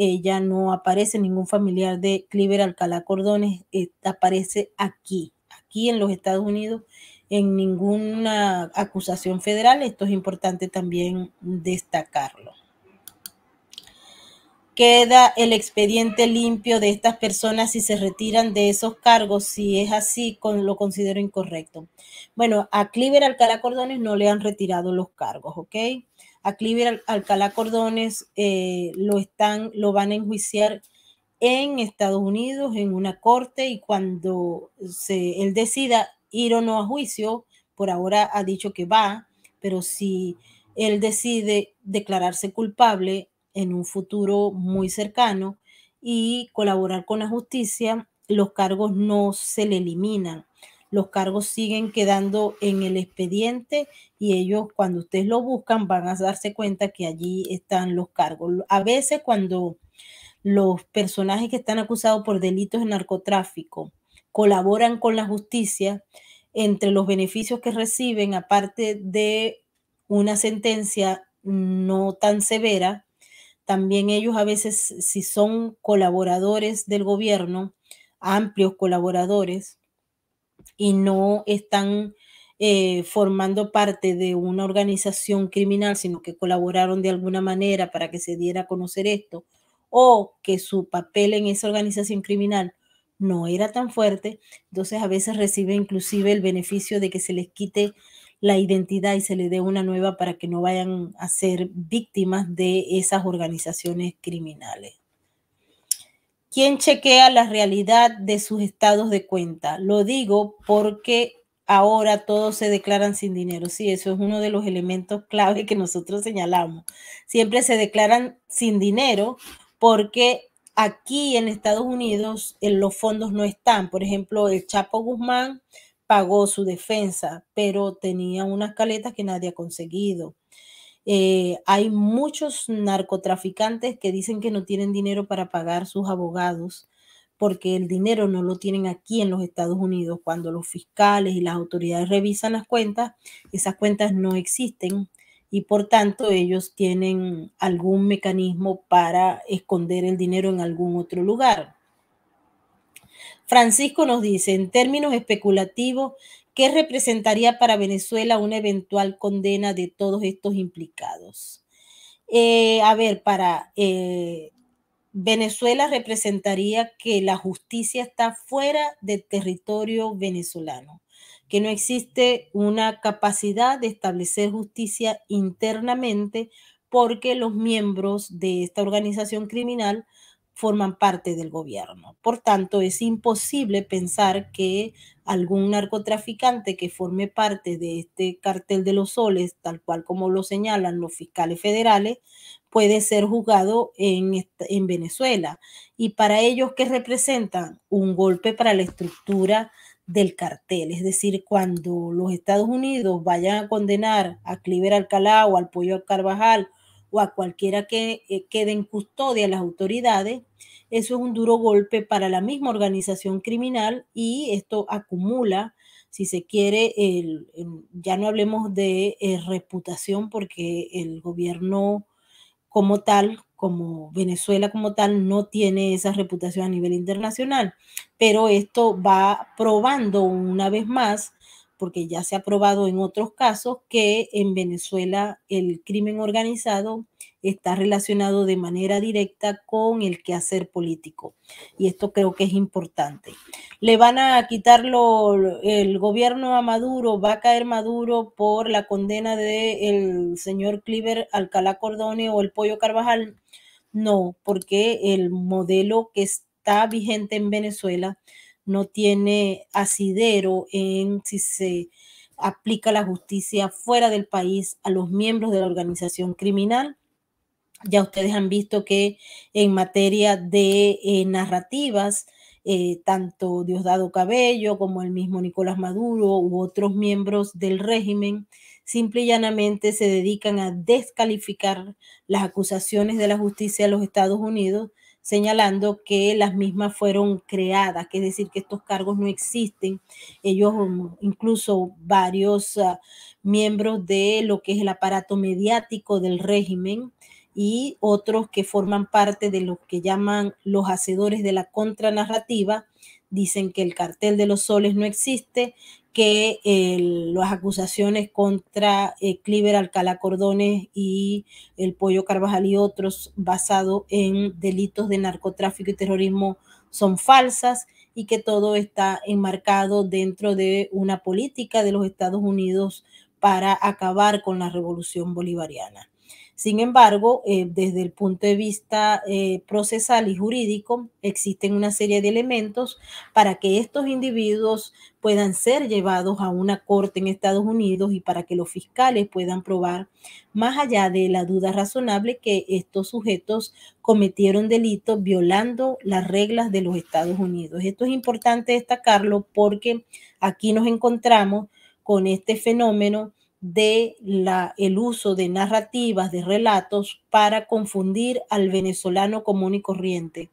Speaker 1: ella eh, ya no aparece ningún familiar de Cliver Alcalá Cordones, eh, aparece aquí, aquí en los Estados Unidos, en ninguna acusación federal. Esto es importante también destacarlo. Queda el expediente limpio de estas personas si se retiran de esos cargos, si es así, lo considero incorrecto. Bueno, a Cliver Alcalá Cordones no le han retirado los cargos, ¿ok? a Cliver Alcalá Cordones eh, lo, están, lo van a enjuiciar en Estados Unidos, en una corte, y cuando se, él decida ir o no a juicio, por ahora ha dicho que va, pero si él decide declararse culpable en un futuro muy cercano y colaborar con la justicia, los cargos no se le eliminan los cargos siguen quedando en el expediente y ellos cuando ustedes lo buscan van a darse cuenta que allí están los cargos. A veces cuando los personajes que están acusados por delitos de narcotráfico colaboran con la justicia, entre los beneficios que reciben, aparte de una sentencia no tan severa, también ellos a veces, si son colaboradores del gobierno, amplios colaboradores, y no están eh, formando parte de una organización criminal, sino que colaboraron de alguna manera para que se diera a conocer esto, o que su papel en esa organización criminal no era tan fuerte, entonces a veces recibe inclusive el beneficio de que se les quite la identidad y se le dé una nueva para que no vayan a ser víctimas de esas organizaciones criminales. ¿Quién chequea la realidad de sus estados de cuenta? Lo digo porque ahora todos se declaran sin dinero. Sí, eso es uno de los elementos clave que nosotros señalamos. Siempre se declaran sin dinero porque aquí en Estados Unidos los fondos no están. Por ejemplo, el Chapo Guzmán pagó su defensa, pero tenía unas caletas que nadie ha conseguido. Eh, hay muchos narcotraficantes que dicen que no tienen dinero para pagar sus abogados porque el dinero no lo tienen aquí en los Estados Unidos. Cuando los fiscales y las autoridades revisan las cuentas, esas cuentas no existen y por tanto ellos tienen algún mecanismo para esconder el dinero en algún otro lugar. Francisco nos dice, en términos especulativos, ¿Qué representaría para Venezuela una eventual condena de todos estos implicados? Eh, a ver, para eh, Venezuela representaría que la justicia está fuera del territorio venezolano, que no existe una capacidad de establecer justicia internamente porque los miembros de esta organización criminal forman parte del gobierno. Por tanto, es imposible pensar que algún narcotraficante que forme parte de este cartel de los soles, tal cual como lo señalan los fiscales federales, puede ser juzgado en, Venezuela. Y para ellos, que representan? Un golpe para la estructura del cartel. Es decir, cuando los Estados Unidos vayan a condenar a Cliver Alcalá o al Pollo Carvajal o a cualquiera que eh, quede en custodia las autoridades, eso es un duro golpe para la misma organización criminal y esto acumula, si se quiere, el, ya no hablemos de eh, reputación porque el gobierno como tal, como Venezuela como tal, no tiene esa reputación a nivel internacional, pero esto va probando una vez más porque ya se ha probado en otros casos que en Venezuela el crimen organizado está relacionado de manera directa con el quehacer político. Y esto creo que es importante. Le van a quitarlo el gobierno a Maduro, va a caer Maduro por la condena del señor Cliver Alcalá Cordone o el Pollo Carvajal. No, porque el modelo que está vigente en Venezuela no tiene asidero en si se aplica la justicia fuera del país a los miembros de la organización criminal. Ya ustedes han visto que en materia de eh, narrativas, eh, tanto Diosdado Cabello como el mismo Nicolás Maduro u otros miembros del régimen, simple y llanamente se dedican a descalificar las acusaciones de la justicia a los Estados Unidos señalando que las mismas fueron creadas, que es decir, que estos cargos no existen. Ellos, um, incluso varios ah, miembros de lo que es el aparato mediático del régimen y otros que forman parte de lo que llaman los hacedores de la contranarrativa, dicen que el cartel de los soles no existe, que eh, las acusaciones contra eh, Cliver Alcalá Cordones y el Pollo Carvajal y otros basados en delitos de narcotráfico y terrorismo son falsas y que todo está enmarcado dentro de una política de los Estados Unidos para acabar con la revolución bolivariana. Sin embargo, eh, desde el punto de vista eh, procesal y jurídico, existen una serie de elementos para que estos individuos puedan ser llevados a una corte en Estados Unidos y para que los fiscales puedan probar, más allá de la duda razonable, que estos sujetos cometieron delitos violando las reglas de los Estados Unidos. Esto es importante destacarlo porque aquí nos encontramos con este fenómeno de la, el uso de narrativas, de relatos, para confundir al venezolano común y corriente,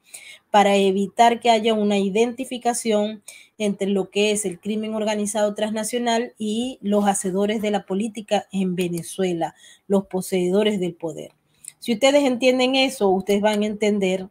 Speaker 1: para evitar que haya una identificación entre lo que es el crimen organizado transnacional y los hacedores de la política en Venezuela, los poseedores del poder. Si ustedes entienden eso, ustedes van a entender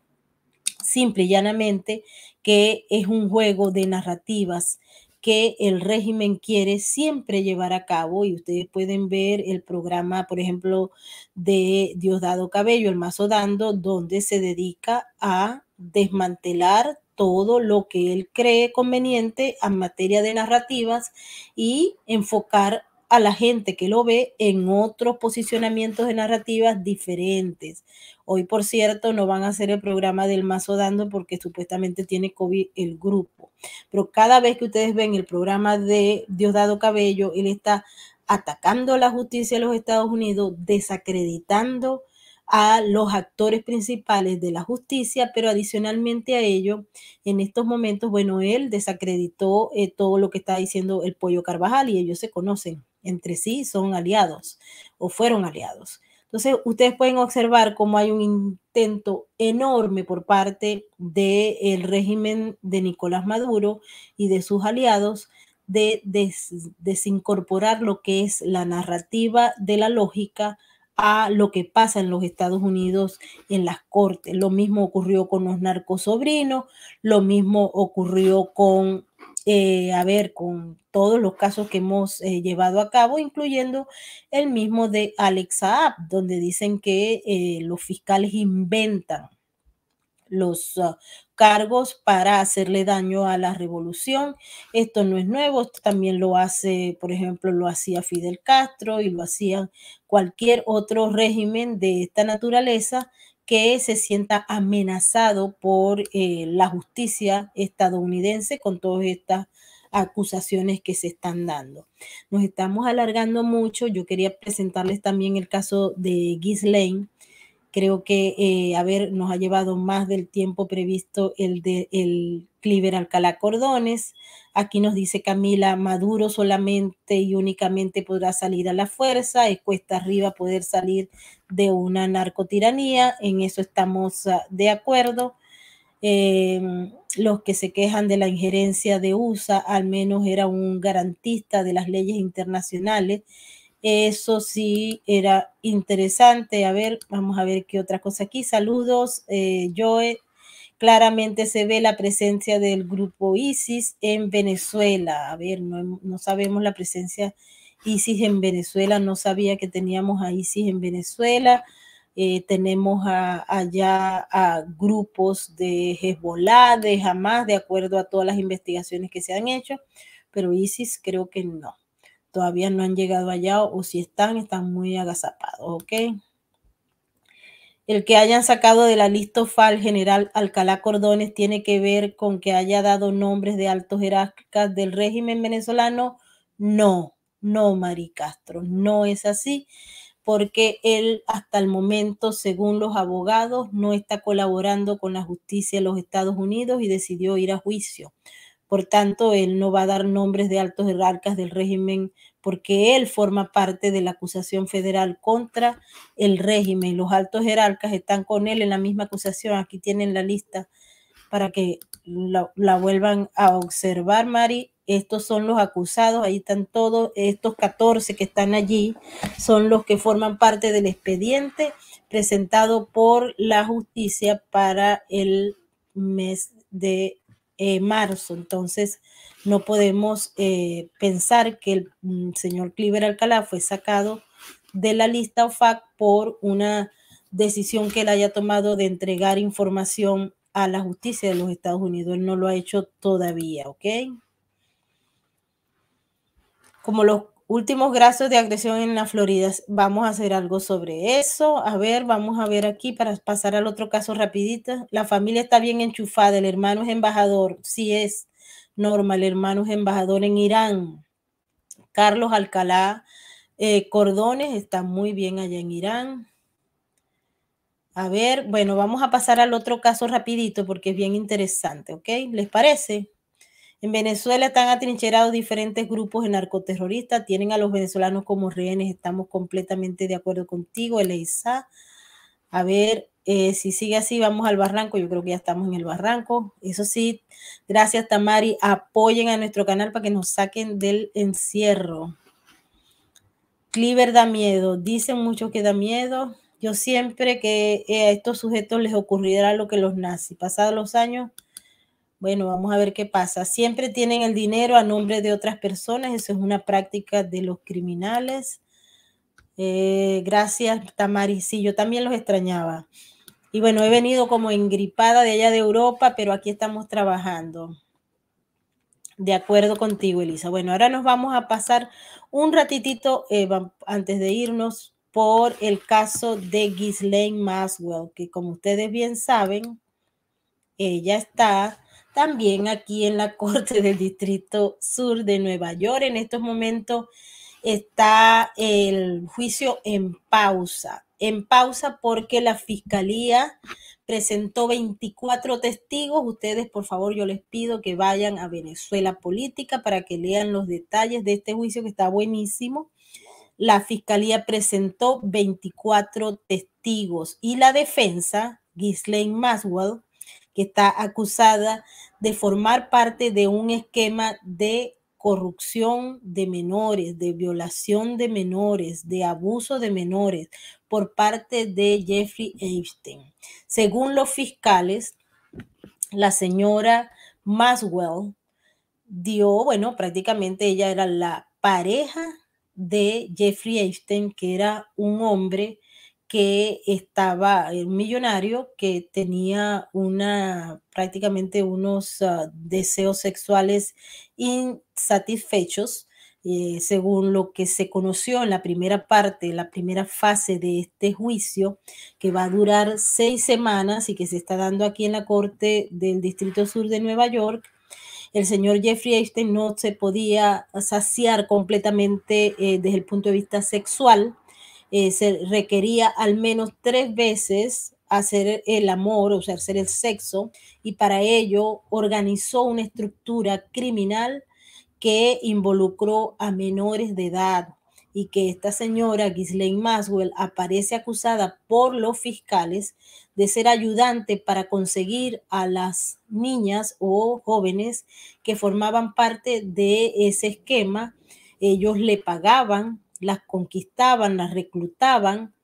Speaker 1: simple y llanamente que es un juego de narrativas que el régimen quiere siempre llevar a cabo y ustedes pueden ver el programa, por ejemplo, de Diosdado Cabello, el Mazo Dando, donde se dedica a desmantelar todo lo que él cree conveniente en materia de narrativas y enfocar a la gente que lo ve en otros posicionamientos de narrativas diferentes. Hoy, por cierto, no van a hacer el programa del mazo dando porque supuestamente tiene COVID el grupo. Pero cada vez que ustedes ven el programa de Diosdado Cabello, él está atacando la justicia de los Estados Unidos, desacreditando a los actores principales de la justicia, pero adicionalmente a ello, en estos momentos, bueno, él desacreditó eh, todo lo que está diciendo el Pollo Carvajal y ellos se conocen entre sí son aliados o fueron aliados. Entonces, ustedes pueden observar cómo hay un intento enorme por parte del régimen de Nicolás Maduro y de sus aliados de desincorporar lo que es la narrativa de la lógica a lo que pasa en los Estados Unidos en las cortes. Lo mismo ocurrió con los narcosobrinos, lo mismo ocurrió con eh, a ver con todos los casos que hemos eh, llevado a cabo, incluyendo el mismo de Alexa donde dicen que eh, los fiscales inventan los ah, cargos para hacerle daño a la revolución. Esto no es nuevo, también lo hace, por ejemplo, lo hacía Fidel Castro y lo hacían cualquier otro régimen de esta naturaleza que se sienta amenazado por eh, la justicia estadounidense con todas estas acusaciones que se están dando. Nos estamos alargando mucho. Yo quería presentarles también el caso de Ghislaine, Creo que, eh, nos ha llevado más del tiempo previsto el de el Cliver Alcalá Cordones. Aquí nos dice Camila, Maduro solamente y únicamente podrá salir a la fuerza, es cuesta arriba poder salir de una narcotiranía, en eso estamos ah, de acuerdo. Em, los que se quejan de la injerencia de USA, al menos era un garantista de las leyes internacionales eso sí era interesante. A ver, vamos a ver qué otra cosa aquí. Saludos, eh, Joe. Claramente se ve la presencia del grupo ISIS en Venezuela. A ver, no, sabemos la presencia ISIS en Venezuela. No sabía que teníamos a ISIS en Venezuela. Eh, tenemos allá a grupos de Hezbollah, de Hamas, de acuerdo a todas las investigaciones que se han hecho, pero ISIS creo que no todavía no han llegado allá o si están, están muy agazapados, ¿ok? El que hayan sacado de la lista FAL general Alcalá Cordones tiene que ver con que haya dado nombres de altos jerárquicas del régimen venezolano. No, no, Mari Castro, no es así, porque él hasta el momento, según los abogados, no está colaborando con la justicia de los Estados Unidos y decidió ir a juicio. Por tanto, él no va a dar nombres de altos jerarcas del régimen porque él forma parte de la acusación federal contra el régimen. Los altos jerarcas están con él en la misma acusación. Aquí tienen la lista para que la, vuelvan a observar, Mari. Estos son los acusados, ahí están todos, estos 14 que están allí son los que forman parte del expediente presentado por la justicia para el mes de eh, marzo. Entonces, no podemos eh, pensar que el mm, señor Cliver Alcalá fue sacado de la lista OFAC por una decisión que él haya tomado de entregar información a la justicia de los Estados Unidos. Él no lo ha hecho todavía, ¿ok? Como los Últimos grasos de agresión en la Florida. Vamos a hacer algo sobre eso. A ver, vamos a ver aquí para pasar al otro caso rapidito. La familia está bien enchufada, el hermano es embajador. Sí es normal, el hermano es embajador en Irán. Carlos Alcalá eh, Cordones está muy bien allá en Irán. A ver, bueno, vamos a pasar al otro caso rapidito porque es bien interesante, ¿ok? ¿Les parece? En Venezuela están atrincherados diferentes grupos de narcoterroristas, tienen a los venezolanos como rehenes, estamos completamente de acuerdo contigo, Eleisa. A ver, eh, si sigue así, vamos al barranco. Yo creo que ya estamos en el barranco. Eso sí, gracias Tamari. Apoyen a nuestro canal para que nos saquen del encierro. Cliver da miedo. Dicen mucho que da miedo. Yo siempre que eh, a estos sujetos les ocurrirá lo que los nazis. Pasados los años, bueno, vamos a ver qué pasa. Siempre tienen el dinero a nombre de otras personas. Eso es una práctica de los criminales. Eh, gracias, Tamari. Sí, yo también los extrañaba. Y bueno, he venido como engripada de allá de Europa, pero aquí estamos trabajando. De acuerdo contigo, Elisa. Bueno, ahora nos vamos a pasar un ratitito, antes de irnos, por el caso de Ghislaine Maswell, que como ustedes bien saben, ella está también aquí en la Corte del Distrito Sur de Nueva York. En estos momentos está el juicio en pausa, en pausa porque la Fiscalía presentó 24 testigos. Ustedes, por favor, yo les pido que vayan a Venezuela Política para que lean los detalles de este juicio que está buenísimo. La Fiscalía presentó 24 testigos y la defensa, Ghislaine Maswell, que está acusada de formar parte de un esquema de corrupción de menores, de violación de menores, de abuso de menores por parte de Jeffrey Epstein. Según los fiscales, la señora Maswell dio, bueno, prácticamente ella era la pareja de Jeffrey Epstein, que era un hombre que estaba eh, un millonario que tenía una prácticamente unos ah, deseos sexuales insatisfechos eh, según lo que se conoció en la primera parte, la primera fase de este juicio, que va a durar seis semanas y que se está dando aquí en la Corte del Distrito Sur de Nueva York, el señor Jeffrey Epstein no se podía saciar completamente eh, desde el punto de vista sexual eh, se requería al menos tres veces hacer el amor, o sea, hacer el sexo, y para ello organizó una estructura criminal que involucró a menores de edad y que esta señora Ghislaine Maswell aparece acusada por los fiscales de ser ayudante para conseguir a las niñas o jóvenes que formaban parte de ese esquema. Ellos le pagaban las conquistaban, las reclutaban,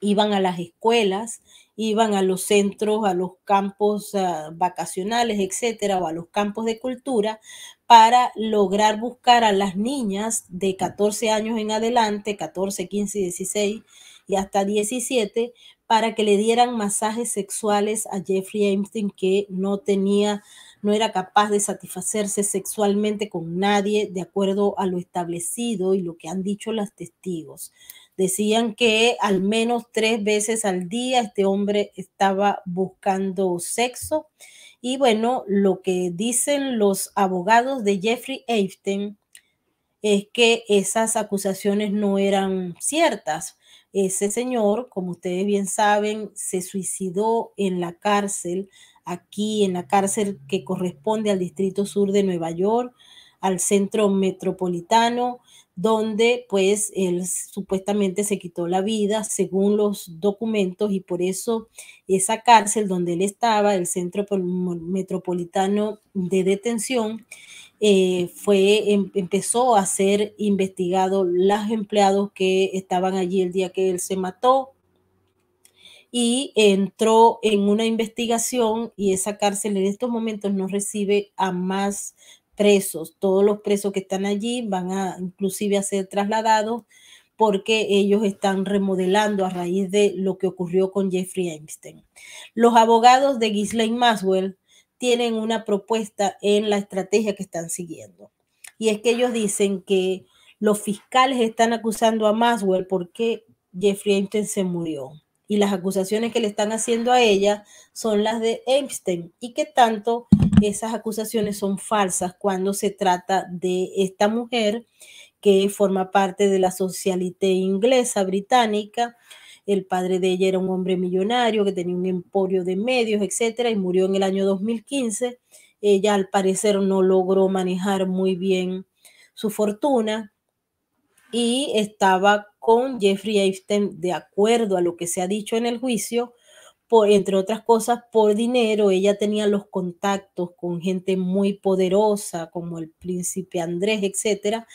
Speaker 1: iban a las escuelas, iban a los centros, a los campos eh, vacacionales, etcétera, o a los campos de cultura, para lograr buscar a las niñas de 14 años en adelante, 14, 15, 16 y hasta 17, para que le dieran masajes sexuales a Jeffrey Einstein, que no tenía no era capaz de satisfacerse sexualmente con nadie de acuerdo a lo establecido y lo que han dicho las testigos. Decían que al menos tres veces al día este hombre estaba buscando sexo. Y bueno, lo que dicen los abogados de Jeffrey Epstein es que esas acusaciones no eran ciertas. Ese señor, como ustedes bien saben, se suicidó en la cárcel aquí en la cárcel que corresponde al Distrito Sur de Nueva York, al centro metropolitano, donde pues él supuestamente se quitó la vida según los documentos y por eso esa cárcel donde él estaba, el centro metropolitano de detención, eh, fue, em-, empezó a ser investigado los empleados que estaban allí el día que él se mató, y entró en una investigación y esa cárcel en estos momentos no recibe a más presos. Todos los presos que están allí van a inclusive a ser trasladados porque ellos están remodelando a raíz de lo que ocurrió con Jeffrey Einstein. Los abogados de Ghislaine Maswell tienen una propuesta en la estrategia que están siguiendo. Y es que ellos dicen que los fiscales están acusando a Maswell porque Jeffrey Einstein se murió y las acusaciones que le están haciendo a ella son las de Epstein y que tanto esas acusaciones son falsas cuando se trata de esta mujer que forma parte de la socialité inglesa británica. El padre de ella era un hombre millonario que tenía un emporio de medios, etcétera, y murió en el año 2015. Ella al parecer no logró manejar muy bien su fortuna y estaba con Jeffrey Epstein de acuerdo a lo que se ha dicho en el juicio, entre otras cosas por dinero. Ella tenía los contactos con gente muy poderosa como el príncipe Andrés, etcétera,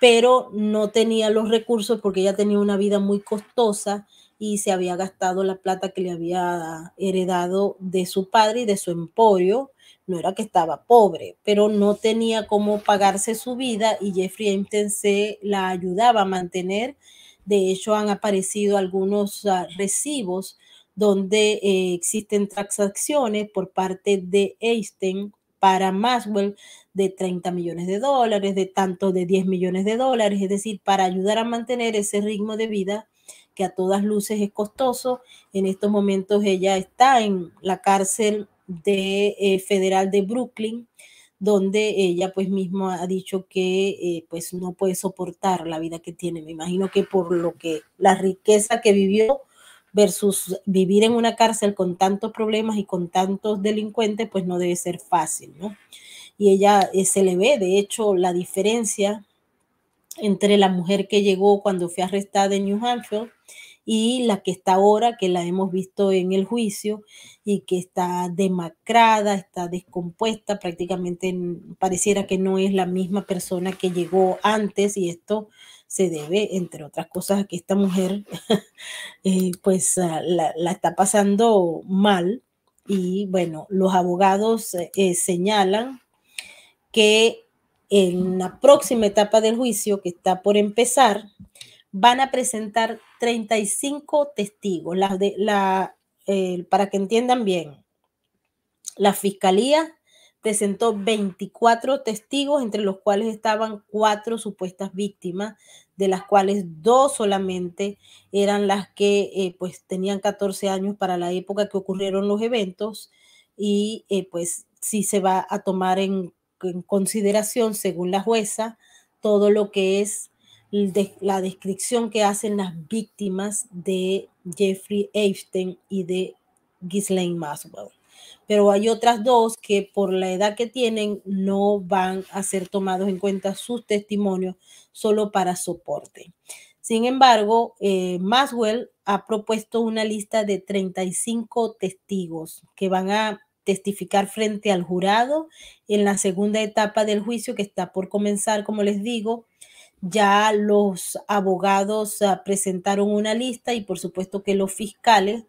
Speaker 1: pero no tenía los recursos porque ella tenía una vida muy costosa y se había gastado la plata que le había heredado de su padre y de su emporio no era que estaba pobre, pero no tenía cómo pagarse su vida y Jeffrey Epstein se la ayudaba a mantener. De hecho, han aparecido algunos ah, recibos donde eh, existen transacciones por parte de Einstein para Maxwell de 30 millones de dólares, de tanto de 10 millones de dólares, es decir, para ayudar a mantener ese ritmo de vida que a todas luces es costoso. En estos momentos ella está en la cárcel de, eh, Federal de Brooklyn, donde ella pues mismo ha dicho que eh, pues no puede soportar la vida que tiene. Me imagino que por lo que la riqueza que vivió versus vivir en una cárcel con tantos problemas y con tantos delincuentes, pues no debe ser fácil, ¿no? Y ella eh, se le ve, de hecho, la diferencia entre la mujer que llegó cuando fue arrestada en New Hampshire y la que está ahora, que la hemos visto en el juicio y que está demacrada, está descompuesta, prácticamente pareciera que no es la misma persona que llegó antes y esto se debe, entre otras cosas, a que esta mujer eh, pues ah, la, está pasando mal y bueno, los abogados eh, eh, señalan que en la próxima etapa del juicio que está por empezar, van a presentar 35 testigos. Eh, para que entiendan bien, la fiscalía presentó 24 testigos, entre los cuales estaban cuatro supuestas víctimas, de las cuales dos solamente eran las que eh, pues tenían 14 años para la época que ocurrieron los eventos y eh, pues si se va a tomar en consideración, según la jueza, todo lo que es la descripción que hacen las víctimas de Jeffrey Epstein y de Ghislaine Maswell. Pero hay otras dos que por la edad que tienen no van a ser tomados en cuenta sus testimonios solo para soporte. Sin embargo, eh, Maswell ha propuesto una lista de 35 testigos que van a testificar frente al jurado en la segunda etapa del juicio que está por comenzar, como les digo, ya los abogados ah, presentaron una lista y por supuesto que los fiscales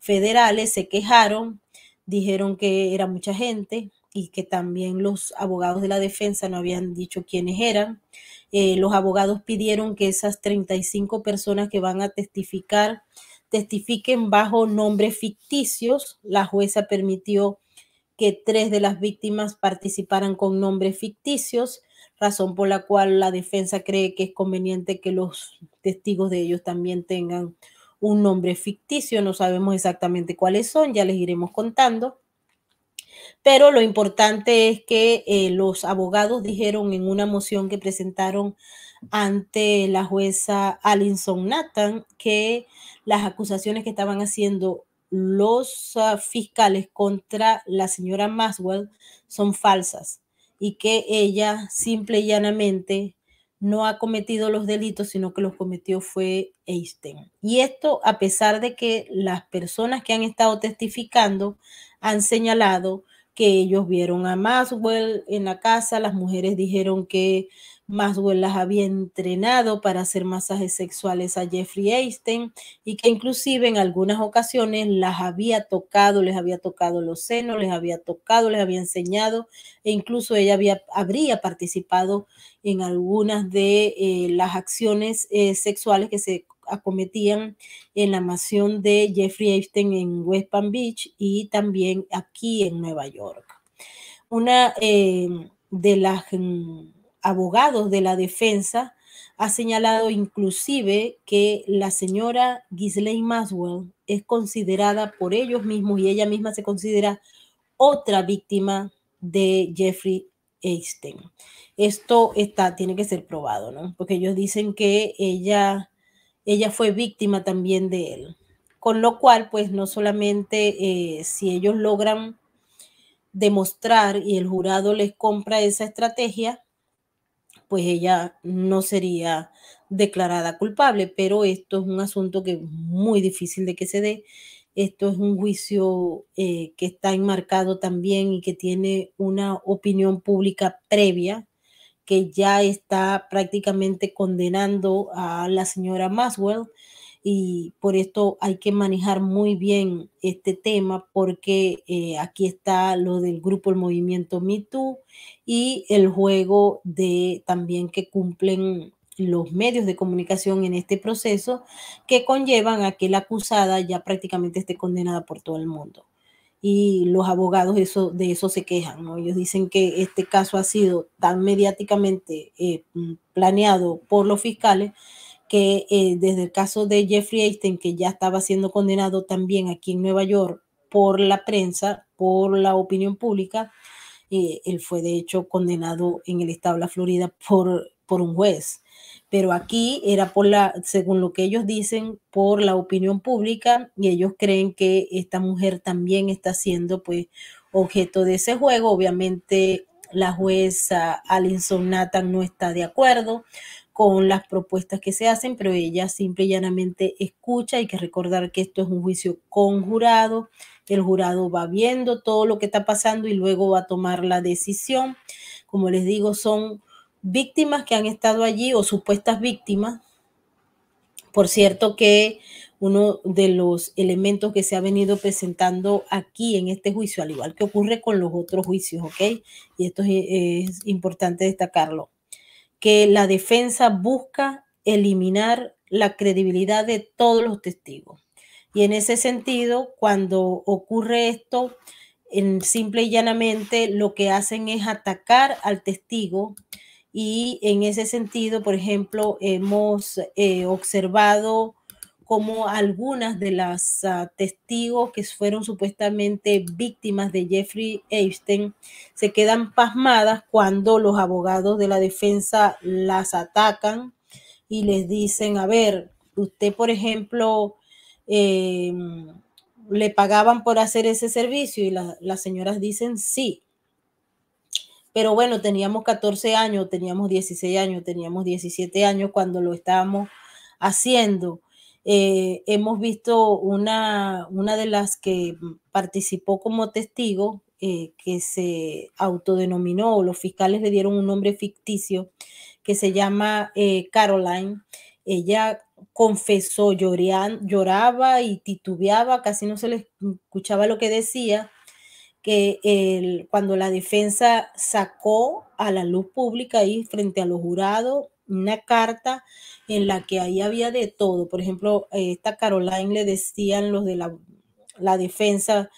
Speaker 1: federales se quejaron, dijeron que era mucha gente y que también los abogados de la defensa no habían dicho quiénes eran. Eh, los abogados pidieron que esas 35 personas que van a testificar testifiquen bajo nombres ficticios. La jueza permitió que tres de las víctimas participaran con nombres ficticios razón por la cual la defensa cree que es conveniente que los testigos de ellos también tengan un nombre ficticio, no sabemos exactamente cuáles son, ya les iremos contando. Pero lo importante es que eh, los abogados dijeron en una moción que presentaron ante la jueza Alinson Nathan que las acusaciones que estaban haciendo los ah, fiscales contra la señora Maswell son falsas y que ella simple y llanamente no ha cometido los delitos, sino que los cometió fue Einstein. Y esto a pesar de que las personas que han estado testificando han señalado que ellos vieron a Maxwell en la casa, las mujeres dijeron que Maswell las había entrenado para hacer masajes sexuales a Jeffrey Einstein y que inclusive en algunas ocasiones las había tocado, les había tocado los senos, les había tocado, les había enseñado e incluso ella había, habría participado en algunas de eh, las acciones eh, sexuales que se acometían en la mansión de Jeffrey Einstein en West Palm Beach y también aquí en Nueva York. Una eh, de las mm, abogados de la defensa ha señalado inclusive que la señora Gisley Maswell es considerada por ellos mismos y ella misma se considera otra víctima de Jeffrey Einstein. Esto está, tiene que ser probado, ¿no? Porque ellos dicen que ella, ella fue víctima también de él. Con lo cual, pues no solamente eh, si ellos logran demostrar y el jurado les compra esa estrategia, pues ella no sería declarada culpable, pero esto es un asunto que es muy difícil de que se dé. Esto es un juicio eh, que está enmarcado también y que tiene una opinión pública previa que ya está prácticamente condenando a la señora Maswell y por esto hay que manejar muy bien este tema porque eh, aquí está lo del grupo El Movimiento Me Too y el juego de también que cumplen los medios de comunicación en este proceso que conllevan a que la acusada ya prácticamente esté condenada por todo el mundo. Y los abogados eso, de eso se quejan, ¿no? Ellos dicen que este caso ha sido tan mediáticamente eh, planeado por los fiscales que eh, desde el caso de Jeffrey Einstein, que ya estaba siendo condenado también aquí en Nueva York por la prensa, por la opinión pública, eh, él fue de hecho condenado en el estado de la Florida por, por un juez. Pero aquí era por la, según lo que ellos dicen, por la opinión pública y ellos creen que esta mujer también está siendo pues objeto de ese juego. Obviamente la jueza Alison Nathan no está de acuerdo con las propuestas que se hacen, pero ella simple y llanamente escucha. Hay que recordar que esto es un juicio con jurado. El jurado va viendo todo lo que está pasando y luego va a tomar la decisión. Como les digo, son víctimas que han estado allí o supuestas víctimas. Por cierto que uno de los elementos que se ha venido presentando aquí en este juicio, al igual que ocurre con los otros juicios, ¿ok? Y esto es importante destacarlo que la defensa busca eliminar la credibilidad de todos los testigos. Y en ese sentido, cuando ocurre esto, en simple y llanamente lo que hacen es atacar al testigo y en ese sentido, por ejemplo, hemos eh, observado como algunas de las ah, testigos que fueron supuestamente víctimas de Jeffrey Epstein se quedan pasmadas cuando los abogados de la defensa las atacan y les dicen, a ver, usted por ejemplo em, le pagaban por hacer ese servicio y las señoras dicen sí. Pero bueno, teníamos 14 años, teníamos 16 años, teníamos 17 años cuando lo estábamos haciendo eh, hemos visto una, una de las que participó como testigo, eh, que se autodenominó, o los fiscales le dieron un nombre ficticio, que se llama eh, Caroline. Ella confesó, lloraba y titubeaba, casi no se le escuchaba lo que decía, que cuando la defensa sacó a la luz pública ahí frente a los jurados una carta en la que ahí había de todo. Por ejemplo, esta Caroline le decían los de la, la defensa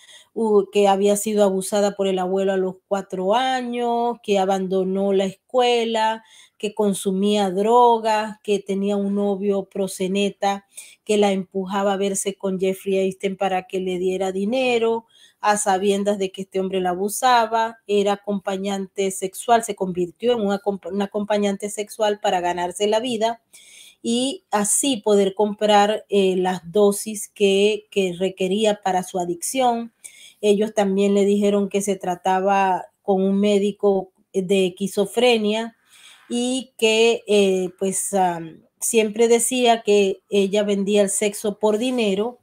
Speaker 1: que había sido abusada por el abuelo a los cuatro años, que abandonó la escuela, que consumía drogas, que tenía un novio proseneta que la empujaba a verse con Jeffrey Einstein para que le diera dinero, a sabiendas de que este hombre la abusaba, era acompañante sexual, se convirtió en un, acompañante sexual para ganarse la vida y así poder comprar eh, las dosis que, requería para su adicción. Ellos también le dijeron que se trataba con un médico de esquizofrenia y que eh, pues siempre decía que ella vendía el sexo por dinero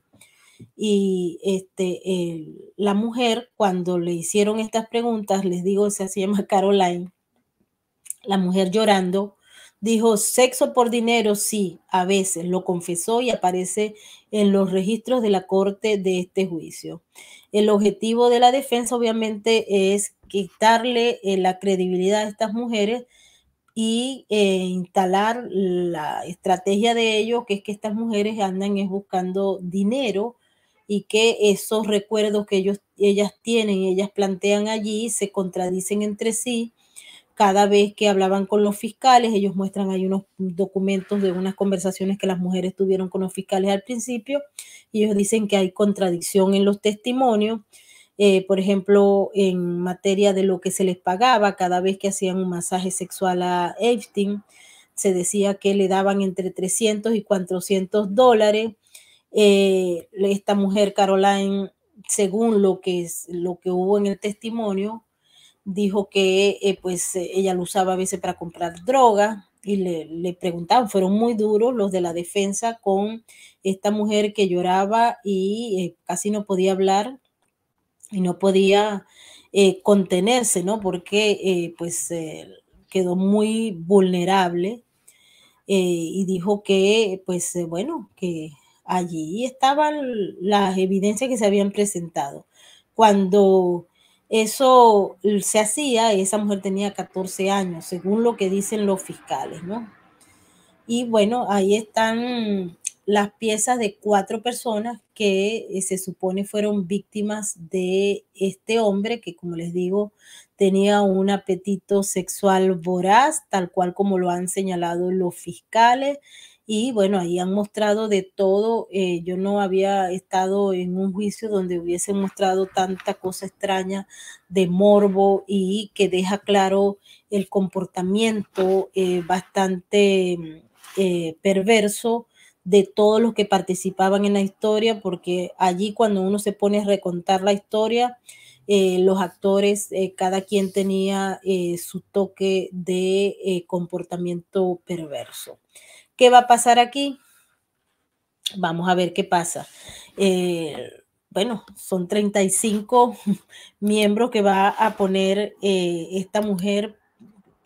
Speaker 1: y este, la mujer cuando le hicieron estas preguntas, les digo, se llama Caroline, la mujer llorando, dijo, sexo por dinero, sí, a veces, lo confesó y aparece en los registros de la corte de este juicio. El objetivo de la defensa obviamente es quitarle eh, la credibilidad a estas mujeres y eh, instalar la estrategia de ellos, que es que estas mujeres andan es buscando dinero y que esos recuerdos que ellos, ellas tienen, ellas plantean allí, se contradicen entre sí. Cada vez que hablaban con los fiscales, ellos muestran ahí unos documentos de unas conversaciones que las mujeres tuvieron con los fiscales al principio, y ellos dicen que hay contradicción en los testimonios. Eh, por ejemplo, en materia de lo que se les pagaba cada vez que hacían un masaje sexual a Epstein, se decía que le daban entre 300 y 400 dólares eh, esta mujer, Caroline, según lo que, lo que hubo en el testimonio, dijo que eh, pues eh, ella lo usaba a veces para comprar droga y le, preguntaban, fueron muy duros los de la defensa con esta mujer que lloraba y casi no podía hablar y no podía contenerse, ¿no? Porque pues quedó muy vulnerable y dijo que pues bueno, que allí estaban las evidencias que se habían presentado. Cuando eso se hacía, esa mujer tenía 14 años, según lo que dicen los fiscales, ¿no? Y bueno, ahí están las piezas de cuatro personas que eh, se supone fueron víctimas de este hombre que, como les digo, tenía un apetito sexual voraz, tal cual como lo han señalado los fiscales y bueno, ahí han mostrado de todo. Eh, yo no había estado en un juicio donde hubiese mostrado tanta cosa extraña de morbo y que deja claro el comportamiento eh, bastante mm, eh, perverso de todos los que participaban en la historia, porque allí cuando uno se pone a recontar la historia, los actores, cada quien tenía su toque de comportamiento perverso. ¿Qué va a pasar aquí? Vamos a ver qué pasa. Eh, bueno, son 35 miembros que va a poner eh, esta mujer.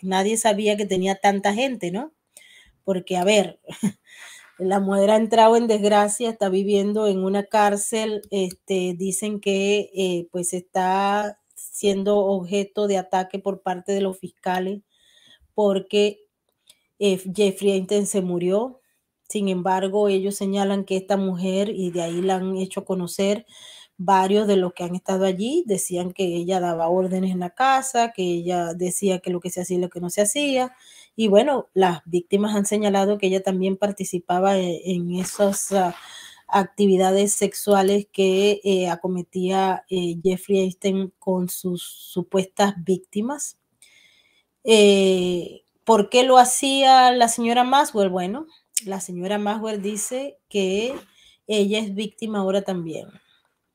Speaker 1: Nadie sabía que tenía tanta gente, ¿no? Porque, a ver, la mujer ha entrado en desgracia, está viviendo en una cárcel, este, dicen que eh, pues está siendo objeto de ataque por parte de los fiscales porque eh, Jeffrey Einstein se murió. Sin embargo, ellos señalan que esta mujer, y de ahí la han hecho conocer varios de los que han estado allí, decían que ella daba órdenes en la casa, que ella decía que lo que se hacía y lo que no se hacía. Y bueno, las víctimas han señalado que ella también participaba e, en, esas ah, actividades sexuales que eh, acometía eh, Jeffrey Einstein con sus supuestas víctimas. ¿Por qué lo hacía la señora Maswell? Bueno, la señora Maswell dice que ella es víctima ahora también,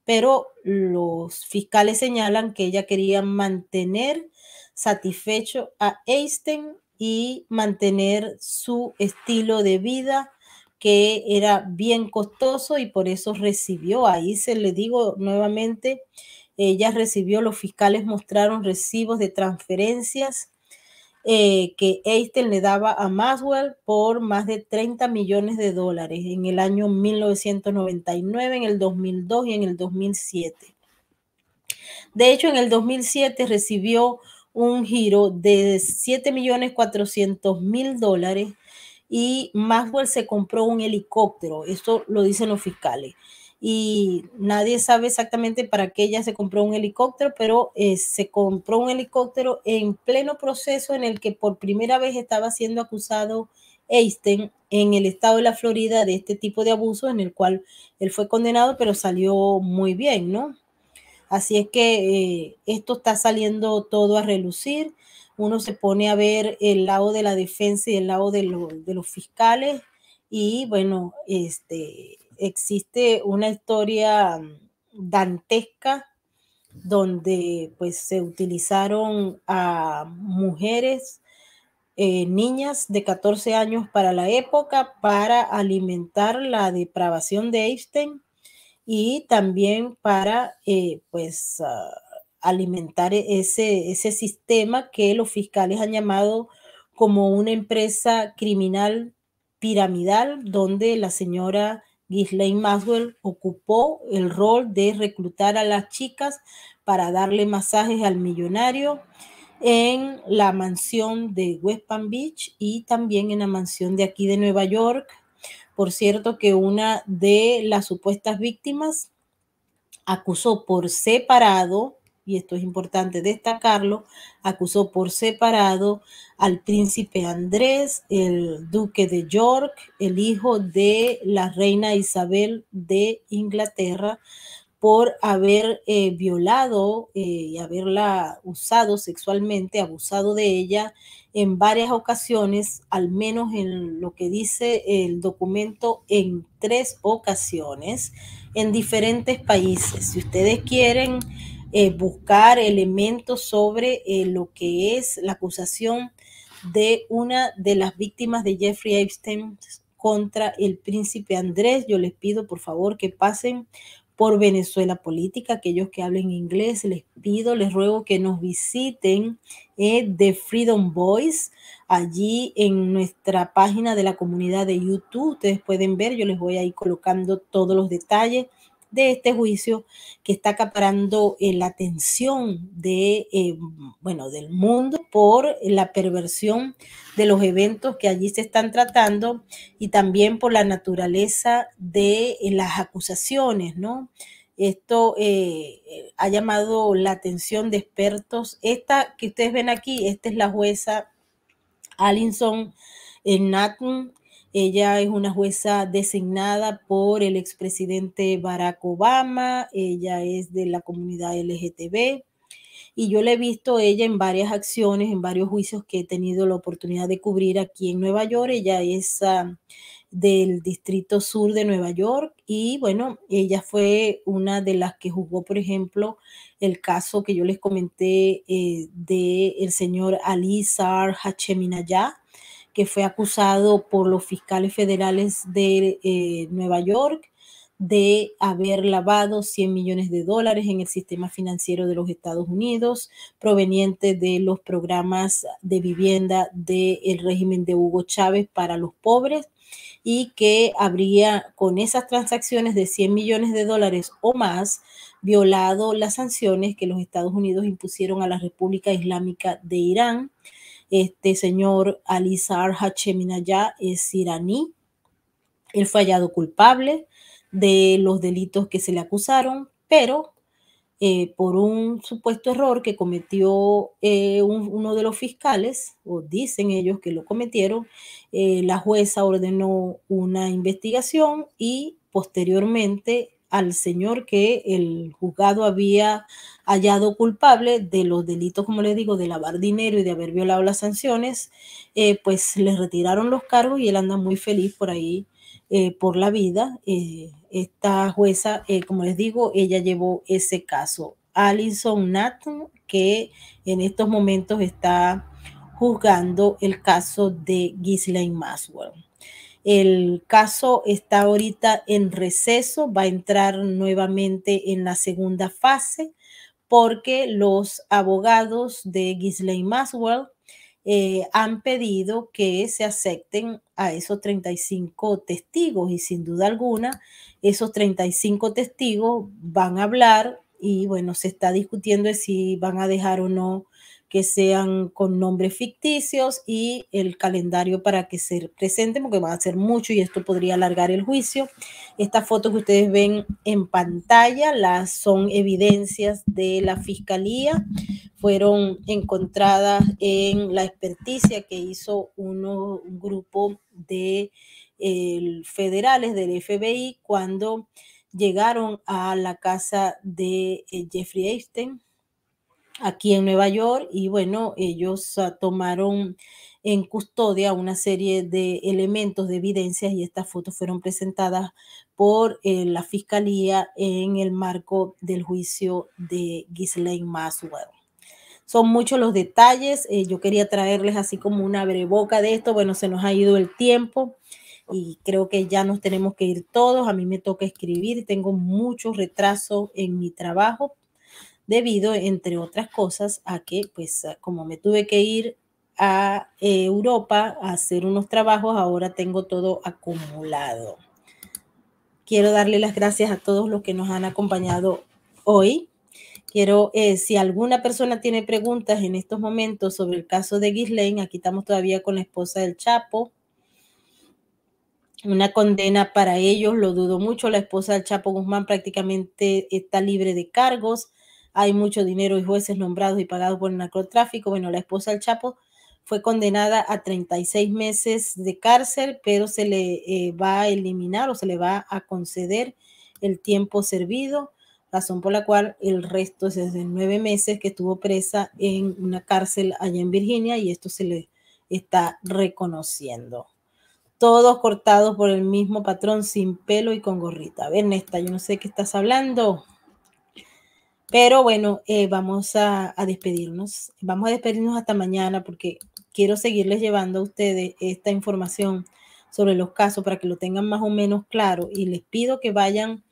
Speaker 1: pero los fiscales señalan que ella quería mantener satisfecho a Einstein y mantener su estilo de vida que era bien costoso y por eso recibió, ahí se le digo nuevamente, ella recibió, los fiscales mostraron recibos de transferencias eh, que Einstein le daba a Maxwell por más de 30 millones de dólares en el año 1999, en el 2002 y en el 2007. De hecho, en el 2007 recibió un giro de 7 millones 400 mil dólares y Maxwell se compró un helicóptero. Esto lo dicen los fiscales y nadie sabe exactamente para qué ella se compró un helicóptero, pero eh, se compró un helicóptero en pleno proceso en el que por primera vez estaba siendo acusado Einstein en el estado de la Florida de este tipo de abuso en el cual él fue condenado, pero salió muy bien, ¿no? Así es que eh, esto está saliendo todo a relucir. Uno se pone a ver el lado de la defensa y el lado de, de los fiscales y bueno, este, existe una historia mm, dantesca donde pues se utilizaron a mujeres, eh, niñas de 14 años para la época para alimentar la depravación de Einstein y también para eh, pues ah, alimentar e-, ese, ese sistema que los fiscales han llamado como una empresa criminal piramidal donde la señora Ghislaine Maxwell ocupó el rol de reclutar a las chicas para darle masajes al millonario en la mansión de West Palm Beach y también en la mansión de aquí de Nueva York. Por cierto que una de las supuestas víctimas acusó por separado y esto es importante destacarlo, acusó por separado al príncipe Andrés, el duque de York, el hijo de la reina Isabel de Inglaterra, por haber eh, violado eh, y haberla usado sexualmente, abusado de ella en varias ocasiones, al menos en lo que dice el documento, en tres ocasiones, en diferentes países. Si ustedes quieren eh, buscar elementos sobre eh, lo que es la acusación de una de las víctimas de Jeffrey Epstein contra el príncipe Andrés. Yo les pido por favor que pasen por Venezuela Política, aquellos que hablen inglés, les pido, les ruego que nos visiten eh, The de Freedom Voice, allí en nuestra página de la comunidad de YouTube. Ustedes pueden ver, yo les voy a ir colocando todos los detalles de este juicio que está acaparando eh, la atención de, eh, bueno, del mundo por la perversión de los eventos que allí se están tratando y también por la naturaleza de eh, las acusaciones, ¿no? Esto ha llamado la atención de expertos. Esta que ustedes ven aquí, esta es la jueza Alinson Natum, ella es una jueza designada por el expresidente Barack Obama, ella es de la comunidad LGTB y yo la he visto ella en varias acciones, en varios juicios que he tenido la oportunidad de cubrir aquí en Nueva York. Ella es ah, del Distrito Sur de Nueva York y bueno, ella fue una de las que juzgó, por ejemplo, el caso que yo les comenté eh, del señor Ali Sar que fue acusado por los fiscales federales de eh, Nueva York de haber lavado 100 millones de dólares en el sistema financiero de los Estados Unidos, proveniente de los programas de vivienda del régimen de Hugo Chávez para los pobres, y que habría con esas transacciones de 100 millones de dólares o más violado las sanciones que los Estados Unidos impusieron a la República Islámica de Irán este señor Alizar Hacheminaya es iraní. Él fue hallado culpable de los delitos que se le acusaron, pero eh, por un supuesto error que cometió eh, uno de los fiscales, o dicen ellos que lo cometieron, eh, la jueza ordenó una investigación y posteriormente al señor que el juzgado había hallado culpable de los delitos, como les digo, de lavar dinero y de haber violado las sanciones, eh, pues le retiraron los cargos y él anda muy feliz por ahí, eh, por la vida. Eh, esta jueza, como les digo, ella llevó ese caso. Alison Nathan, que en estos momentos está juzgando el caso de Ghislaine Maswell. El caso está ahorita en receso, va a entrar nuevamente en la segunda fase porque los abogados de Ghislaine Maswell eh, han pedido que se acepten a esos 35 testigos y sin duda alguna esos 35 testigos van a hablar y bueno, se está discutiendo si van a dejar o no que sean con nombres ficticios y el calendario para que se presenten, porque va a ser mucho y esto podría alargar el juicio. Estas fotos que ustedes ven en pantalla las son evidencias de la fiscalía, fueron encontradas en la experticia que hizo un grupo de federales del FBI cuando llegaron a la casa de eh, Jeffrey Epstein aquí en Nueva York y bueno, ellos ah, tomaron en custodia una serie de elementos, de evidencias y estas fotos fueron presentadas por eh, la fiscalía en el marco del juicio de Ghislaine Maswell. Son muchos los detalles, eh, yo quería traerles así como una breboca de esto, bueno, se nos ha ido el tiempo y creo que ya nos tenemos que ir todos, a mí me toca escribir, tengo mucho retraso en mi trabajo, debido, entre otras cosas, a que, pues, como me tuve que ir a eh, Europa a hacer unos trabajos, ahora tengo todo acumulado. Quiero darle las gracias a todos los que nos han acompañado hoy. Quiero, eh, si alguna persona tiene preguntas en estos momentos sobre el caso de Ghislaine, aquí estamos todavía con la esposa del Chapo. Una condena para ellos, lo dudo mucho. La esposa del Chapo Guzmán prácticamente está libre de cargos hay mucho dinero y jueces nombrados y pagados por el narcotráfico. Bueno, la esposa del Chapo fue condenada a 36 meses de cárcel, pero se le eh, va a eliminar o se le va a conceder el tiempo servido, razón por la cual el resto es de nueve meses que estuvo presa en una cárcel allá en Virginia y esto se le está reconociendo. Todos cortados por el mismo patrón, sin pelo y con gorrita. A ver, Nesta, yo no sé qué estás hablando. Pero bueno, eh, vamos a, despedirnos. Vamos a despedirnos hasta mañana porque quiero seguirles llevando a ustedes esta información sobre los casos para que lo tengan más o menos claro. Y les pido que vayan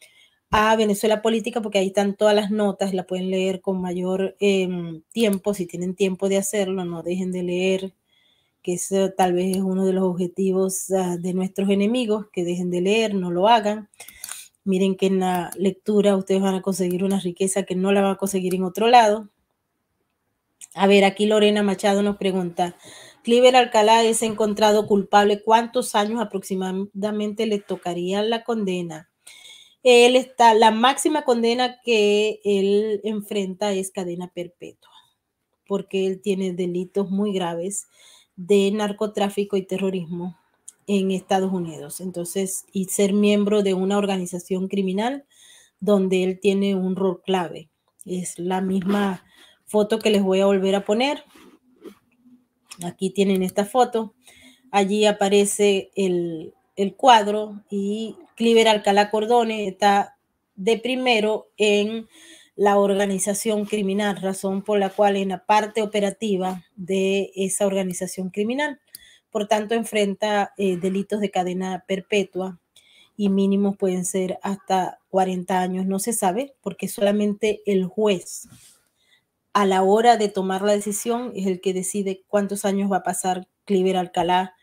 Speaker 1: a Venezuela Política porque ahí están todas las notas, la pueden leer con mayor em, tiempo, si tienen tiempo de hacerlo, no dejen de leer, que eso tal vez es uno de los objetivos ah, de nuestros enemigos, que dejen de leer, no lo hagan. Miren que en la lectura ustedes van a conseguir una riqueza que no la van a conseguir en otro lado. A ver, aquí Lorena Machado nos pregunta, Cliver Alcalá es encontrado culpable, ¿cuántos años aproximadamente le tocaría la condena? Él está, la máxima condena que él enfrenta es cadena perpetua, porque él tiene delitos muy graves de narcotráfico y terrorismo en Estados Unidos. Entonces, y ser miembro de una organización criminal donde él tiene un rol clave. Es la misma foto que les voy a volver a poner. Aquí tienen esta foto. Allí aparece el, cuadro y Cliver Alcalá Cordone está de primero en la organización criminal, razón por la cual en la parte operativa de esa organización criminal por tanto enfrenta eh, delitos de cadena perpetua y mínimos pueden ser hasta 40 años, no se sabe, porque solamente el juez a la hora de tomar la decisión es el que decide cuántos años va a pasar Cliver Alcalá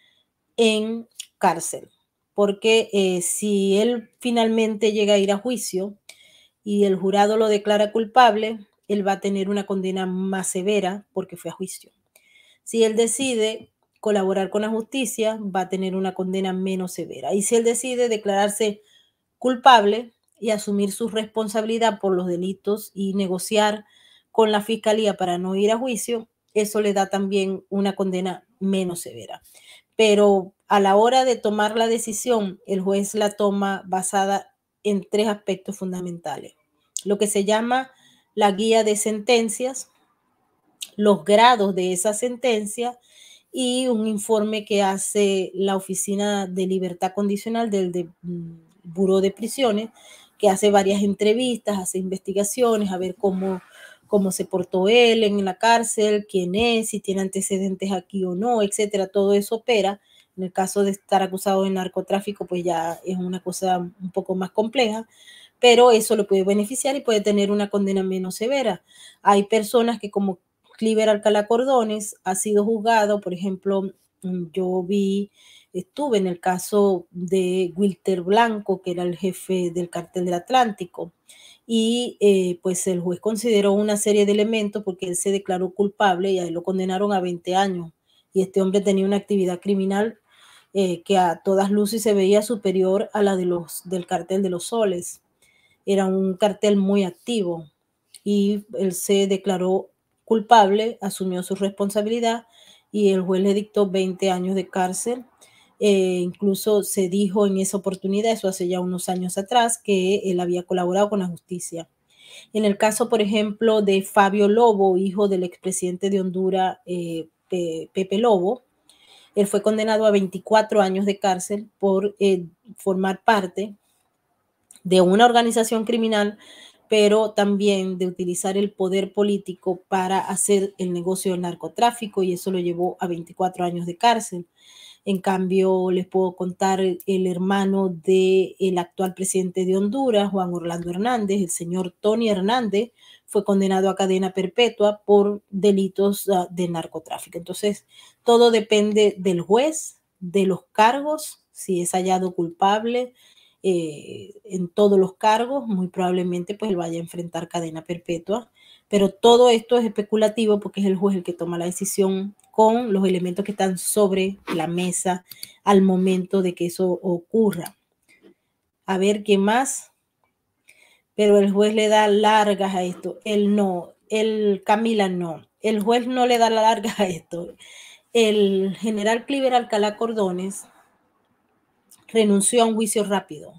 Speaker 1: en cárcel, porque eh, si él finalmente llega a ir a juicio y el jurado lo declara culpable, él va a tener una condena más severa porque fue a juicio. Si él decide colaborar con la justicia, va a tener una condena menos severa. Y si él decide declararse culpable y asumir su responsabilidad por los delitos y negociar con la fiscalía para no ir a juicio, eso le da también una condena menos severa. Pero a la hora de tomar la decisión, el juez la toma basada en tres aspectos fundamentales. Lo que se llama la guía de sentencias, los grados de esa sentencia y un informe que hace la Oficina de Libertad Condicional del de, mm, Buró de Prisiones, que hace varias entrevistas, hace investigaciones, a ver cómo, cómo se portó él en la cárcel, quién es, si tiene antecedentes aquí o no, etcétera. Todo eso opera. En el caso de estar acusado de narcotráfico, pues ya es una cosa un poco más compleja, pero eso lo puede beneficiar y puede tener una condena menos severa. Hay personas que como Cliver Alcalá Cordones ha sido juzgado, por ejemplo, mm, yo vi, estuve en el caso de Wilter Blanco, que era el jefe del cartel del Atlántico, y eh, pues el juez consideró una serie de elementos porque él se declaró culpable y ahí lo condenaron a 20 años. Y este hombre tenía una actividad criminal eh, que a todas luces se veía superior a la de los, del cartel de los soles. Era un cartel muy activo y él se declaró culpable, asumió su responsabilidad y el juez le dictó 20 años de cárcel. Eh, incluso se dijo en esa oportunidad, eso hace ya unos años atrás, que él había colaborado con la justicia. En el caso, por ejemplo, de Fabio Lobo, hijo del expresidente de Honduras, eh, Pepe Lobo, él fue condenado a 24 años de cárcel por eh, formar parte de una organización criminal pero también de utilizar el poder político para hacer el negocio del narcotráfico y eso lo llevó a 24 años de cárcel. En cambio, les puedo contar el hermano del actual presidente de Honduras, Juan Orlando Hernández, el señor Tony Hernández, fue condenado a cadena perpetua por delitos ah, de narcotráfico. Entonces, todo depende del juez, de los cargos, si es hallado culpable, eh, en todos los cargos, muy probablemente pues él vaya a enfrentar cadena perpetua, pero todo esto es especulativo porque es el juez el que toma la decisión con los elementos que están sobre la mesa al momento de que eso ocurra. A ver qué más. Pero el juez le da largas a esto. Él no, el Camila no. El juez no le da largas a esto. El general Cliver Alcalá Cordones renunció a un juicio rápido.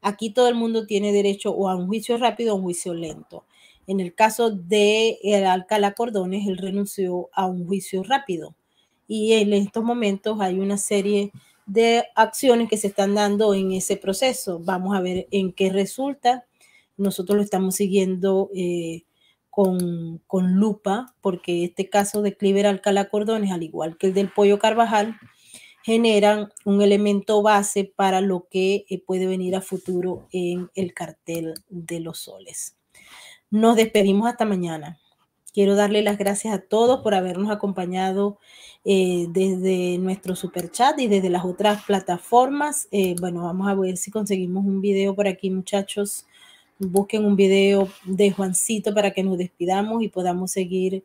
Speaker 1: Aquí todo el mundo tiene derecho o a un juicio rápido o a un juicio lento. En el caso de el Alcalá Cordones, él renunció a un juicio rápido. Y en estos momentos hay una serie de acciones que se están dando en ese proceso. Vamos a ver en qué resulta. Nosotros lo estamos siguiendo eh, con, con, lupa, porque este caso de Cliver Alcalá Cordones, al igual que el del Pollo Carvajal, generan un elemento base para lo que eh, puede venir a futuro en el cartel de los soles. Nos despedimos hasta mañana. Quiero darle las gracias a todos por habernos acompañado eh, desde nuestro super chat y desde las otras plataformas. Eh, bueno, vamos a ver si conseguimos un video por aquí, muchachos. Busquen un video de Juancito para que nos despidamos y podamos seguir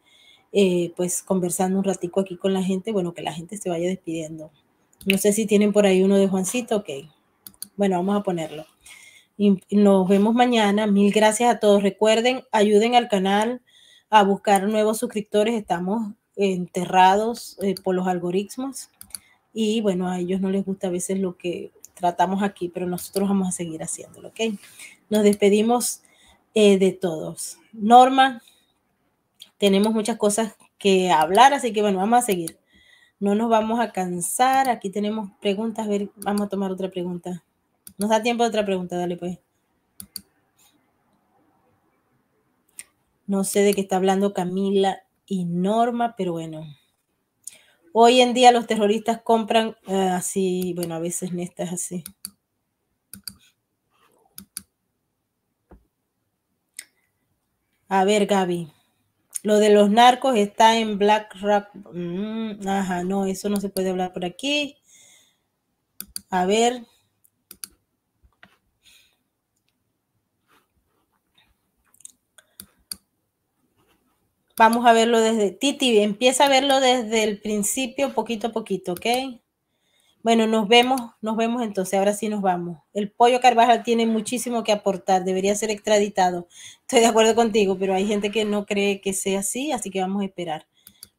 Speaker 1: pues conversando un ratico aquí con la gente. Bueno, que la gente se vaya despidiendo. No sé si tienen por ahí uno de Juancito, ok. Bueno, vamos a ponerlo. Y nos vemos mañana. Mil gracias a todos. Recuerden, ayuden al canal a buscar nuevos suscriptores. Estamos enterrados eh, por los algoritmos. Y bueno, a ellos no les gusta a veces lo que tratamos aquí, pero nosotros vamos a seguir haciéndolo, ¿ok? Nos despedimos eh, de todos. Norma, tenemos muchas cosas que hablar, así que bueno, vamos a seguir. No nos vamos a cansar. Aquí tenemos preguntas. A ver, vamos a tomar otra pregunta. Nos da tiempo de otra pregunta, dale pues. No sé de qué está hablando Camila y Norma, pero bueno. Hoy en día los terroristas compran así, ah, bueno, a veces Nesta es así. A ver, Gaby. Lo de los narcos está en Black Rap. Mm, ajá, no, eso no se puede hablar por aquí. A ver. Vamos a verlo desde Titi, empieza a verlo desde el principio, poquito a poquito, ¿ok? Bueno, nos vemos, nos vemos entonces, ahora sí nos vamos. El pollo Carvajal tiene muchísimo que aportar, debería ser extraditado. Estoy de acuerdo contigo, pero hay gente que no cree que sea así, así que vamos a esperar.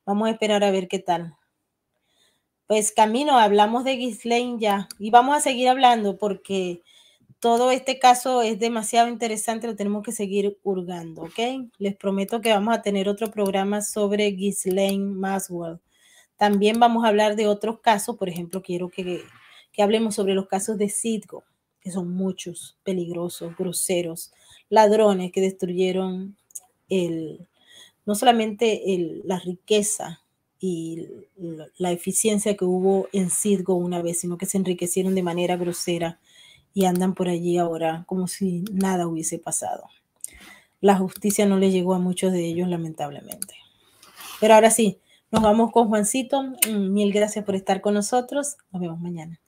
Speaker 1: Vamos a esperar a ver qué tal. Pues camino, hablamos de Ghislaine ya y vamos a seguir hablando porque todo este caso es demasiado interesante, lo tenemos que seguir hurgando, ¿ok? Les prometo que vamos a tener otro programa sobre Ghislaine Maswell. También vamos a hablar de otros casos, por ejemplo, quiero que, hablemos sobre los casos de Sidgo que son muchos, peligrosos, groseros, ladrones que destruyeron el, no solamente la riqueza y la eficiencia que hubo en Sidgo una vez, sino que se enriquecieron de manera grosera y andan por allí ahora como si nada hubiese pasado. La justicia no le llegó a muchos de ellos, lamentablemente. Pero ahora sí, nos vamos con Juancito. Mm, mil gracias por estar con nosotros. Nos vemos mañana.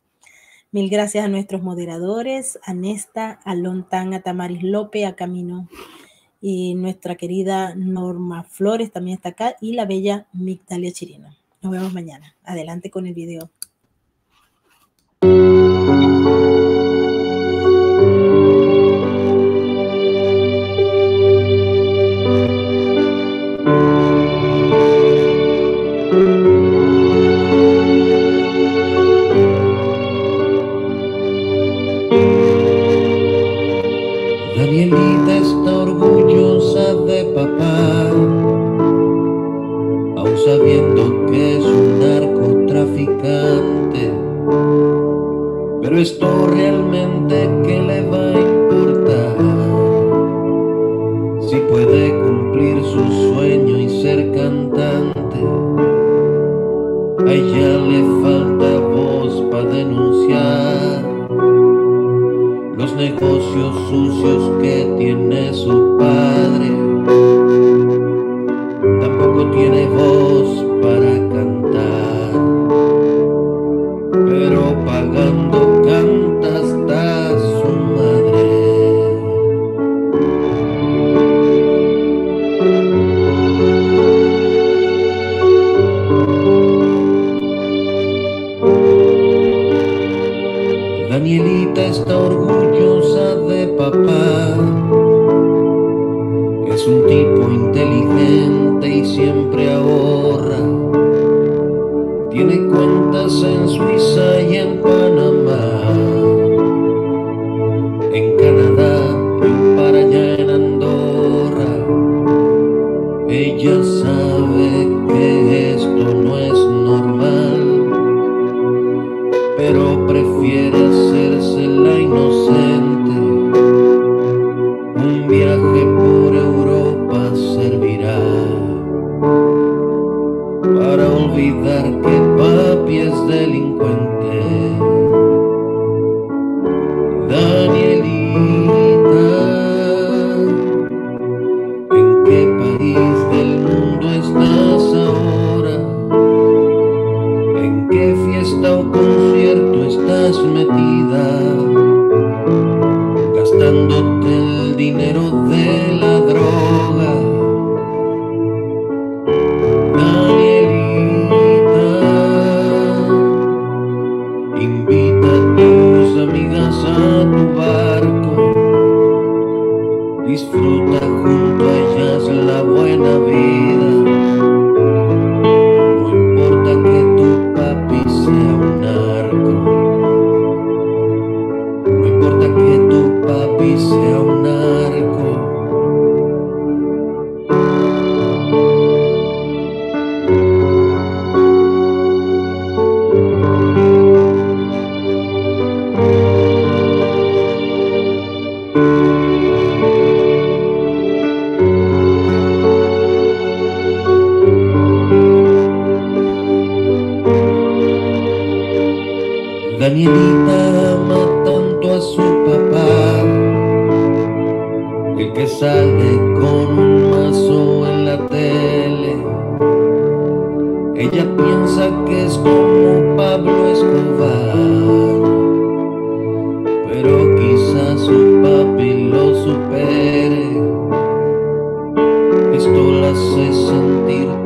Speaker 1: Mil gracias a nuestros moderadores, a Nesta, a a Tamaris López, a Camino y nuestra querida Norma Flores también está acá y la bella Migdalia Chirino. Nos vemos mañana. Adelante con el video.
Speaker 2: realmente ¿qué le va a importar? Si puede cumplir su sueño y ser cantante, a ella le falta voz para denunciar los negocios sucios que tiene su padre. Tampoco tiene voz. hace sentir